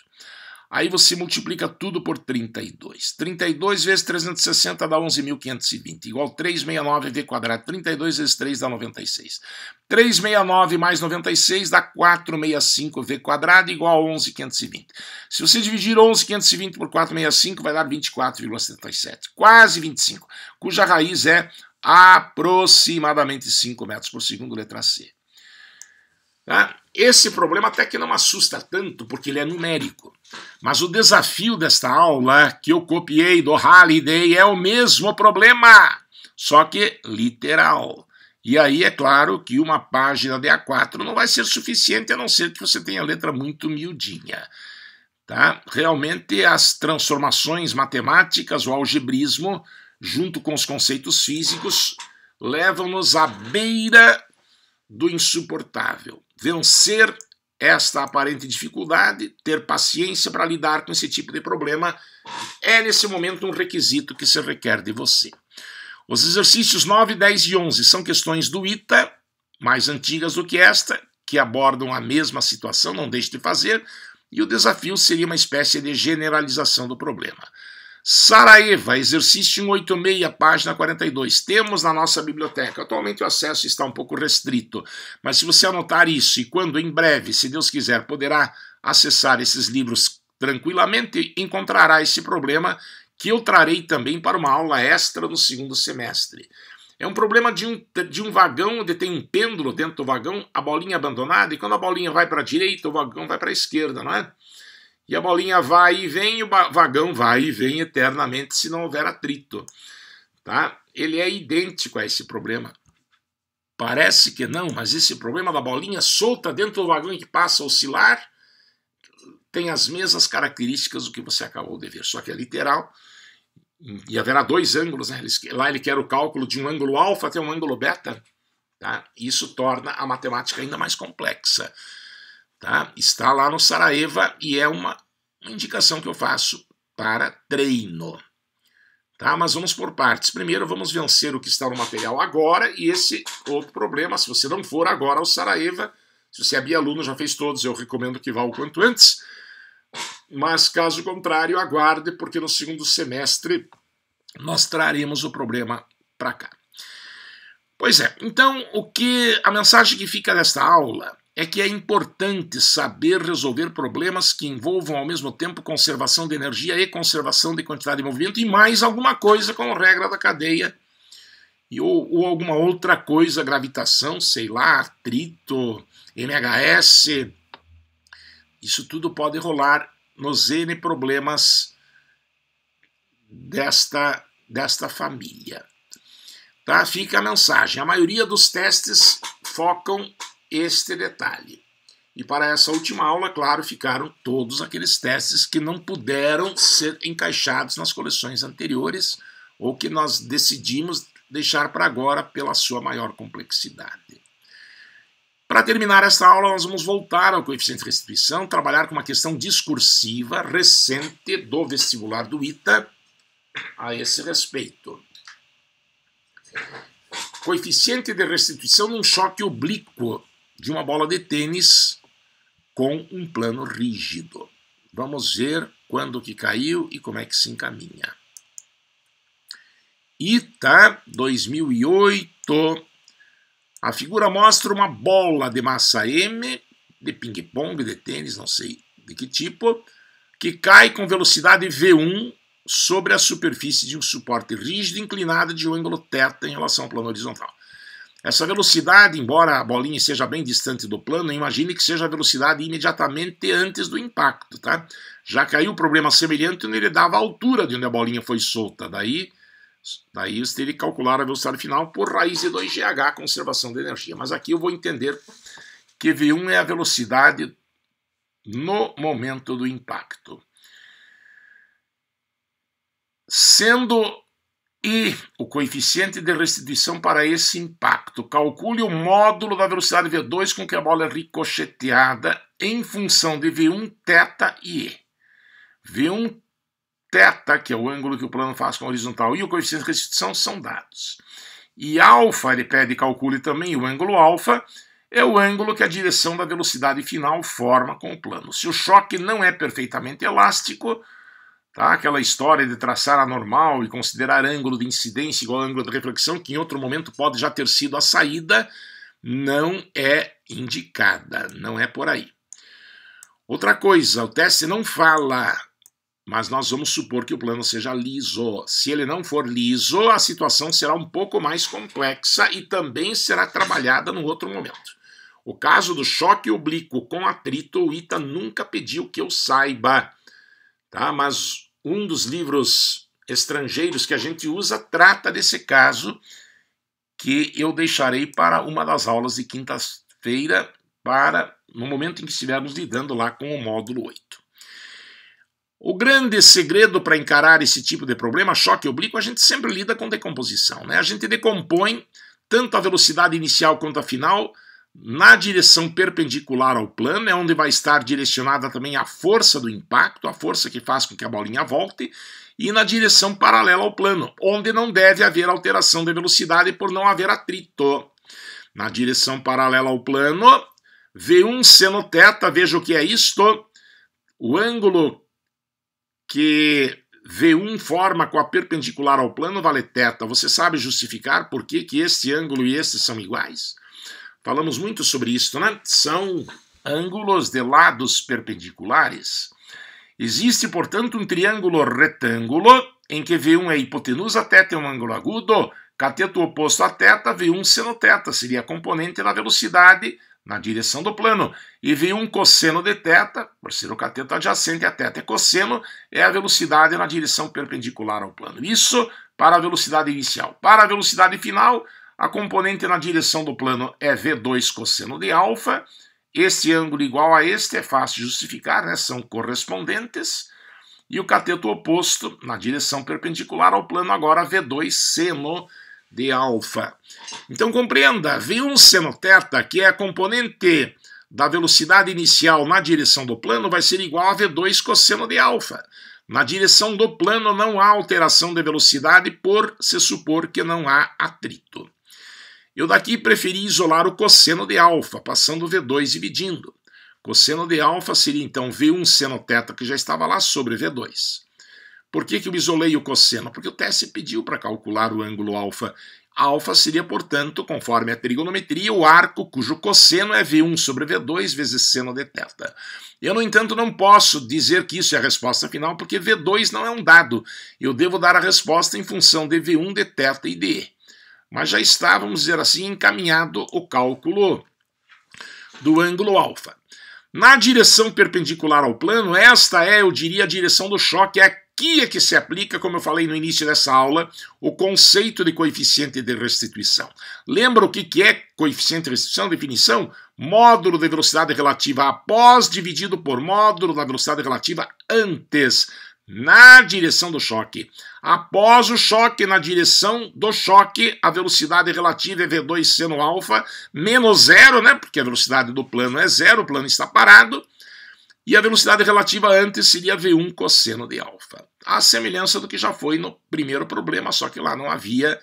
Aí você multiplica tudo por 32. 32 vezes 360 dá 11.520, igual 369 quadrado. 32 vezes 3 dá 96. 369 mais 96 dá 465 v quadrado igual a 11.520. Se você dividir 11.520 por 465 vai dar 24,77, quase 25, cuja raiz é aproximadamente 5 metros por segundo, letra C. Tá? Esse problema até que não assusta tanto, porque ele é numérico. Mas o desafio desta aula que eu copiei do Halliday é o mesmo problema, só que literal. E aí é claro que uma página de A4 não vai ser suficiente, a não ser que você tenha a letra muito miudinha. Tá? Realmente as transformações matemáticas, o algebrismo, junto com os conceitos físicos, levam-nos à beira do insuportável. Vencer esta aparente dificuldade, ter paciência para lidar com esse tipo de problema é, nesse momento, um requisito que se requer de você. Os exercícios 9, 10 e 11 são questões do ITA, mais antigas do que esta, que abordam a mesma situação, não deixe de fazer, e o desafio seria uma espécie de generalização do problema. Saraiva, exercício 186, página 42. Temos na nossa biblioteca. Atualmente o acesso está um pouco restrito, mas se você anotar isso e quando em breve, se Deus quiser, poderá acessar esses livros tranquilamente, encontrará esse problema que eu trarei também para uma aula extra no segundo semestre. É um problema de um, de um vagão onde tem um pêndulo dentro do vagão, a bolinha abandonada, e quando a bolinha vai para a direita, o vagão vai para a esquerda, não é? e a bolinha vai e vem, e o vagão vai e vem eternamente se não houver atrito. Tá? Ele é idêntico a esse problema. Parece que não, mas esse problema da bolinha solta dentro do vagão que passa a oscilar tem as mesmas características do que você acabou de ver, só que é literal. E haverá dois ângulos, né? lá ele quer o cálculo de um ângulo alfa até um ângulo beta. Tá? Isso torna a matemática ainda mais complexa. Tá? Está lá no Saraiva e é uma indicação que eu faço para treino. Tá? Mas vamos por partes. Primeiro vamos vencer o que está no material agora e esse outro problema, se você não for agora ao Saraiva, se você é bialuno, já fez todos, eu recomendo que vá o quanto antes. Mas caso contrário, aguarde, porque no segundo semestre nós traremos o problema para cá. Pois é, então o que a mensagem que fica desta aula é que é importante saber resolver problemas que envolvam ao mesmo tempo conservação de energia e conservação de quantidade de movimento e mais alguma coisa como regra da cadeia e, ou, ou alguma outra coisa, gravitação, sei lá, atrito, MHS. Isso tudo pode rolar nos N problemas desta, desta família. Tá? Fica a mensagem. A maioria dos testes focam este detalhe. E para essa última aula, claro, ficaram todos aqueles testes que não puderam ser encaixados nas coleções anteriores ou que nós decidimos deixar para agora pela sua maior complexidade. Para terminar esta aula, nós vamos voltar ao coeficiente de restituição, trabalhar com uma questão discursiva recente do vestibular do ITA a esse respeito. Coeficiente de restituição num choque oblíquo de uma bola de tênis com um plano rígido. Vamos ver quando que caiu e como é que se encaminha. Ita 2008. A figura mostra uma bola de massa M, de ping-pong, de tênis, não sei de que tipo, que cai com velocidade V1 sobre a superfície de um suporte rígido inclinado de um ângulo θ em relação ao plano horizontal. Essa velocidade, embora a bolinha seja bem distante do plano, imagine que seja a velocidade imediatamente antes do impacto, tá? Já caiu um problema semelhante é onde ele dava a altura de onde a bolinha foi solta. Daí, daí você teria que calcular a velocidade final por raiz de 2GH, conservação de energia. Mas aqui eu vou entender que V1 é a velocidade no momento do impacto. Sendo e o coeficiente de restituição para esse impacto. Calcule o módulo da velocidade V2 com que a bola é ricocheteada em função de V1 θ e E. V1 θ, que é o ângulo que o plano faz com a horizontal, e o coeficiente de restituição são dados. E alfa, ele pede calcule também o ângulo alfa, é o ângulo que a direção da velocidade final forma com o plano. Se o choque não é perfeitamente elástico, Tá? Aquela história de traçar a normal e considerar ângulo de incidência igual ângulo de reflexão, que em outro momento pode já ter sido a saída, não é indicada, não é por aí. Outra coisa, o teste não fala, mas nós vamos supor que o plano seja liso. Se ele não for liso, a situação será um pouco mais complexa e também será trabalhada no outro momento. O caso do choque oblíquo com atrito, o ITA nunca pediu que eu saiba tá? mas um dos livros estrangeiros que a gente usa trata desse caso que eu deixarei para uma das aulas de quinta-feira para no momento em que estivermos lidando lá com o módulo 8. O grande segredo para encarar esse tipo de problema, choque oblíquo, a gente sempre lida com decomposição. Né? A gente decompõe tanto a velocidade inicial quanto a final na direção perpendicular ao plano, é onde vai estar direcionada também a força do impacto, a força que faz com que a bolinha volte, e na direção paralela ao plano, onde não deve haver alteração de velocidade por não haver atrito. Na direção paralela ao plano, V1 seno θ, veja o que é isto. O ângulo que V1 forma com a perpendicular ao plano vale θ. Você sabe justificar por que, que este ângulo e este são iguais? Falamos muito sobre isso, né? São ângulos de lados perpendiculares. Existe, portanto, um triângulo retângulo em que V1 é hipotenusa, teta é um ângulo agudo, cateto oposto a teta, V1 seno teta, seria a componente da velocidade na direção do plano. E V1 cosseno de teta, por ser o cateto adjacente a teta é cosseno, é a velocidade na direção perpendicular ao plano. Isso para a velocidade inicial. Para a velocidade final, a componente na direção do plano é V2 cosseno de alfa. Este ângulo igual a este é fácil de justificar, né? são correspondentes. E o cateto oposto na direção perpendicular ao plano agora V2 seno de alfa. Então compreenda, V1 seno θ, que é a componente da velocidade inicial na direção do plano, vai ser igual a V2 cosseno de alfa. Na direção do plano não há alteração de velocidade por se supor que não há atrito. Eu daqui preferi isolar o cosseno de alfa, passando V2 dividindo. Cosseno de alfa seria então V1 seno teta que já estava lá sobre V2. Por que, que eu isolei o cosseno? Porque o teste pediu para calcular o ângulo alfa. Alfa seria, portanto, conforme a trigonometria, o arco cujo cosseno é V1 sobre V2 vezes seno de teta. Eu, no entanto, não posso dizer que isso é a resposta final, porque V2 não é um dado. Eu devo dar a resposta em função de V1 de teta e de E mas já está, vamos dizer assim, encaminhado o cálculo do ângulo alfa. Na direção perpendicular ao plano, esta é, eu diria, a direção do choque, é aqui é que se aplica, como eu falei no início dessa aula, o conceito de coeficiente de restituição. Lembra o que é coeficiente de restituição? Definição? Módulo de velocidade relativa após dividido por módulo da velocidade relativa antes, na direção do choque. Após o choque na direção do choque, a velocidade relativa é V2 seno alfa menos zero, né? Porque a velocidade do plano é zero, o plano está parado. E a velocidade relativa antes seria V1 cosseno de alfa. A semelhança do que já foi no primeiro problema, só que lá não havia,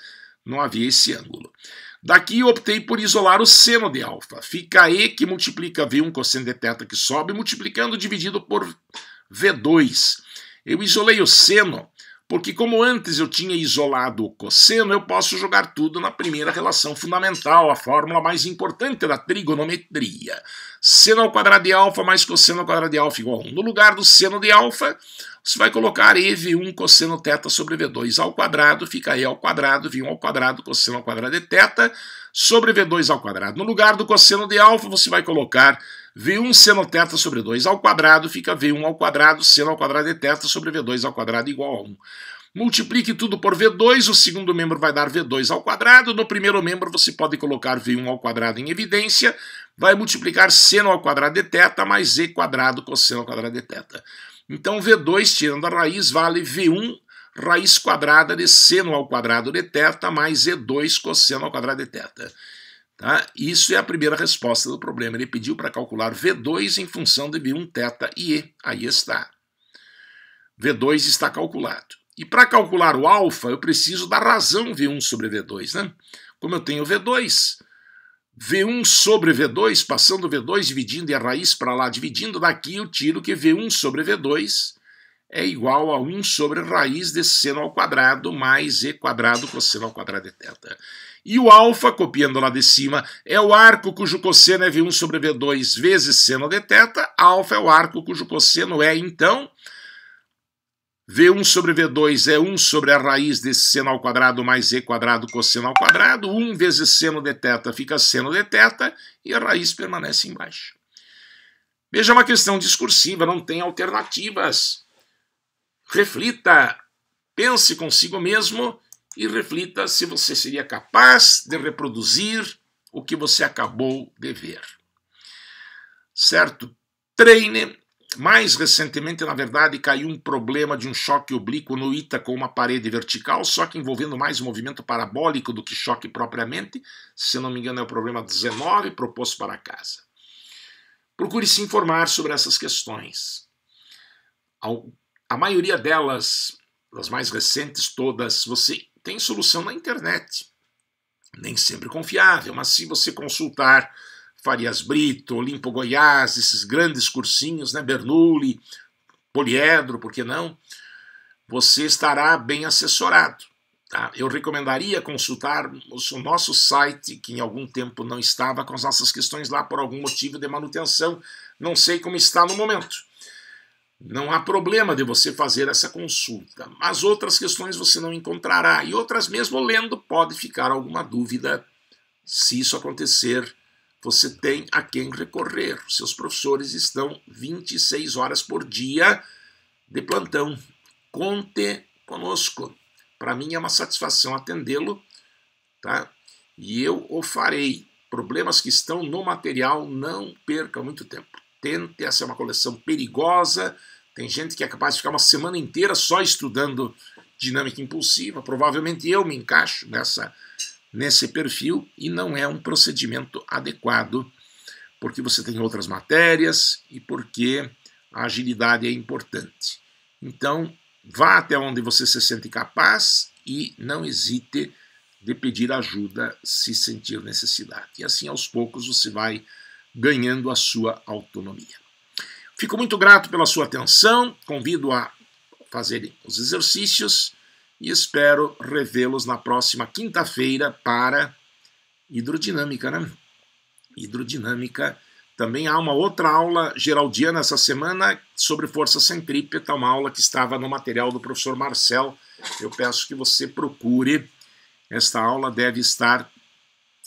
não havia esse ângulo. Daqui eu optei por isolar o seno de alfa. Fica E que multiplica V1 cosseno de teta que sobe, multiplicando dividido por V2. Eu isolei o seno porque, como antes eu tinha isolado o cosseno, eu posso jogar tudo na primeira relação fundamental, a fórmula mais importante da trigonometria. Seno ao quadrado de alfa mais cosseno ao quadrado de alfa igual a 1. No lugar do seno de alfa, você vai colocar EV1 cosseno teta sobre V2 ao quadrado, fica E ao quadrado, V1 ao quadrado, cosseno ao quadrado de teta sobre V2 ao quadrado. No lugar do cosseno de alfa, você vai colocar V1 seno θ sobre 2 ao quadrado fica V1 ao quadrado, seno ao quadrado de é θ sobre V2 ao quadrado igual a 1. Multiplique tudo por V2, o segundo membro vai dar V2 ao quadrado, no primeiro membro você pode colocar V1 ao quadrado em evidência, vai multiplicar seno ao quadrado de θ mais E quadrado cosseno ao quadrado de θ. Então V2 tirando a raiz vale V1 raiz quadrada de seno ao quadrado de θ mais E2 cosseno ao quadrado de θ. Tá? Isso é a primeira resposta do problema. Ele pediu para calcular V2 em função de V1 θ e E. Aí está. V2 está calculado. E para calcular o alfa, eu preciso da razão V1 sobre V2. Né? Como eu tenho V2, V1 sobre V2, passando V2, dividindo e a raiz para lá, dividindo, daqui eu tiro que V1 sobre V2 é igual a 1 sobre raiz de seno ao quadrado mais E quadrado cosseno ao quadrado de θ. E o alfa, copiando lá de cima, é o arco cujo cosseno é V1 sobre V2 vezes seno de θ. Alfa é o arco cujo cosseno é, então, V1 sobre V2 é 1 sobre a raiz de seno ao quadrado mais E quadrado cosseno ao quadrado. 1 vezes seno de θ fica seno de θ e a raiz permanece embaixo. Veja, é uma questão discursiva, não tem alternativas. Reflita, pense consigo mesmo e reflita se você seria capaz de reproduzir o que você acabou de ver. Certo? Treine. Mais recentemente, na verdade, caiu um problema de um choque oblíquo no ITA com uma parede vertical, só que envolvendo mais movimento parabólico do que choque propriamente. Se não me engano, é o problema 19 proposto para casa. Procure se informar sobre essas questões. A maioria delas, das mais recentes todas, você tem solução na internet. Nem sempre confiável, mas se você consultar Farias Brito, Olimpo Goiás, esses grandes cursinhos, né, Bernoulli, Poliedro, por que não? Você estará bem assessorado. Tá? Eu recomendaria consultar o nosso site, que em algum tempo não estava, com as nossas questões lá por algum motivo de manutenção. Não sei como está no momento. Não há problema de você fazer essa consulta, mas outras questões você não encontrará e outras, mesmo lendo, pode ficar alguma dúvida. Se isso acontecer, você tem a quem recorrer. Seus professores estão 26 horas por dia de plantão. Conte conosco. Para mim é uma satisfação atendê-lo, tá? E eu o farei. Problemas que estão no material, não perca muito tempo tente, essa é uma coleção perigosa. Tem gente que é capaz de ficar uma semana inteira só estudando dinâmica impulsiva. Provavelmente eu me encaixo nessa, nesse perfil e não é um procedimento adequado, porque você tem outras matérias e porque a agilidade é importante. Então, vá até onde você se sente capaz e não hesite de pedir ajuda se sentir necessidade. E assim, aos poucos, você vai ganhando a sua autonomia. Fico muito grato pela sua atenção, convido a fazerem os exercícios e espero revê-los na próxima quinta-feira para hidrodinâmica, né? Hidrodinâmica. Também há uma outra aula geraldiana essa semana sobre força centrípeta, uma aula que estava no material do professor Marcel. Eu peço que você procure. Esta aula deve estar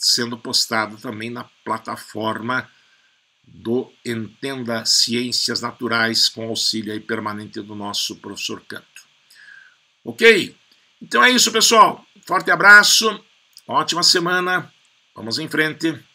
sendo postado também na plataforma do Entenda Ciências Naturais, com auxílio aí permanente do nosso professor Canto. Ok? Então é isso, pessoal. Forte abraço, ótima semana, vamos em frente.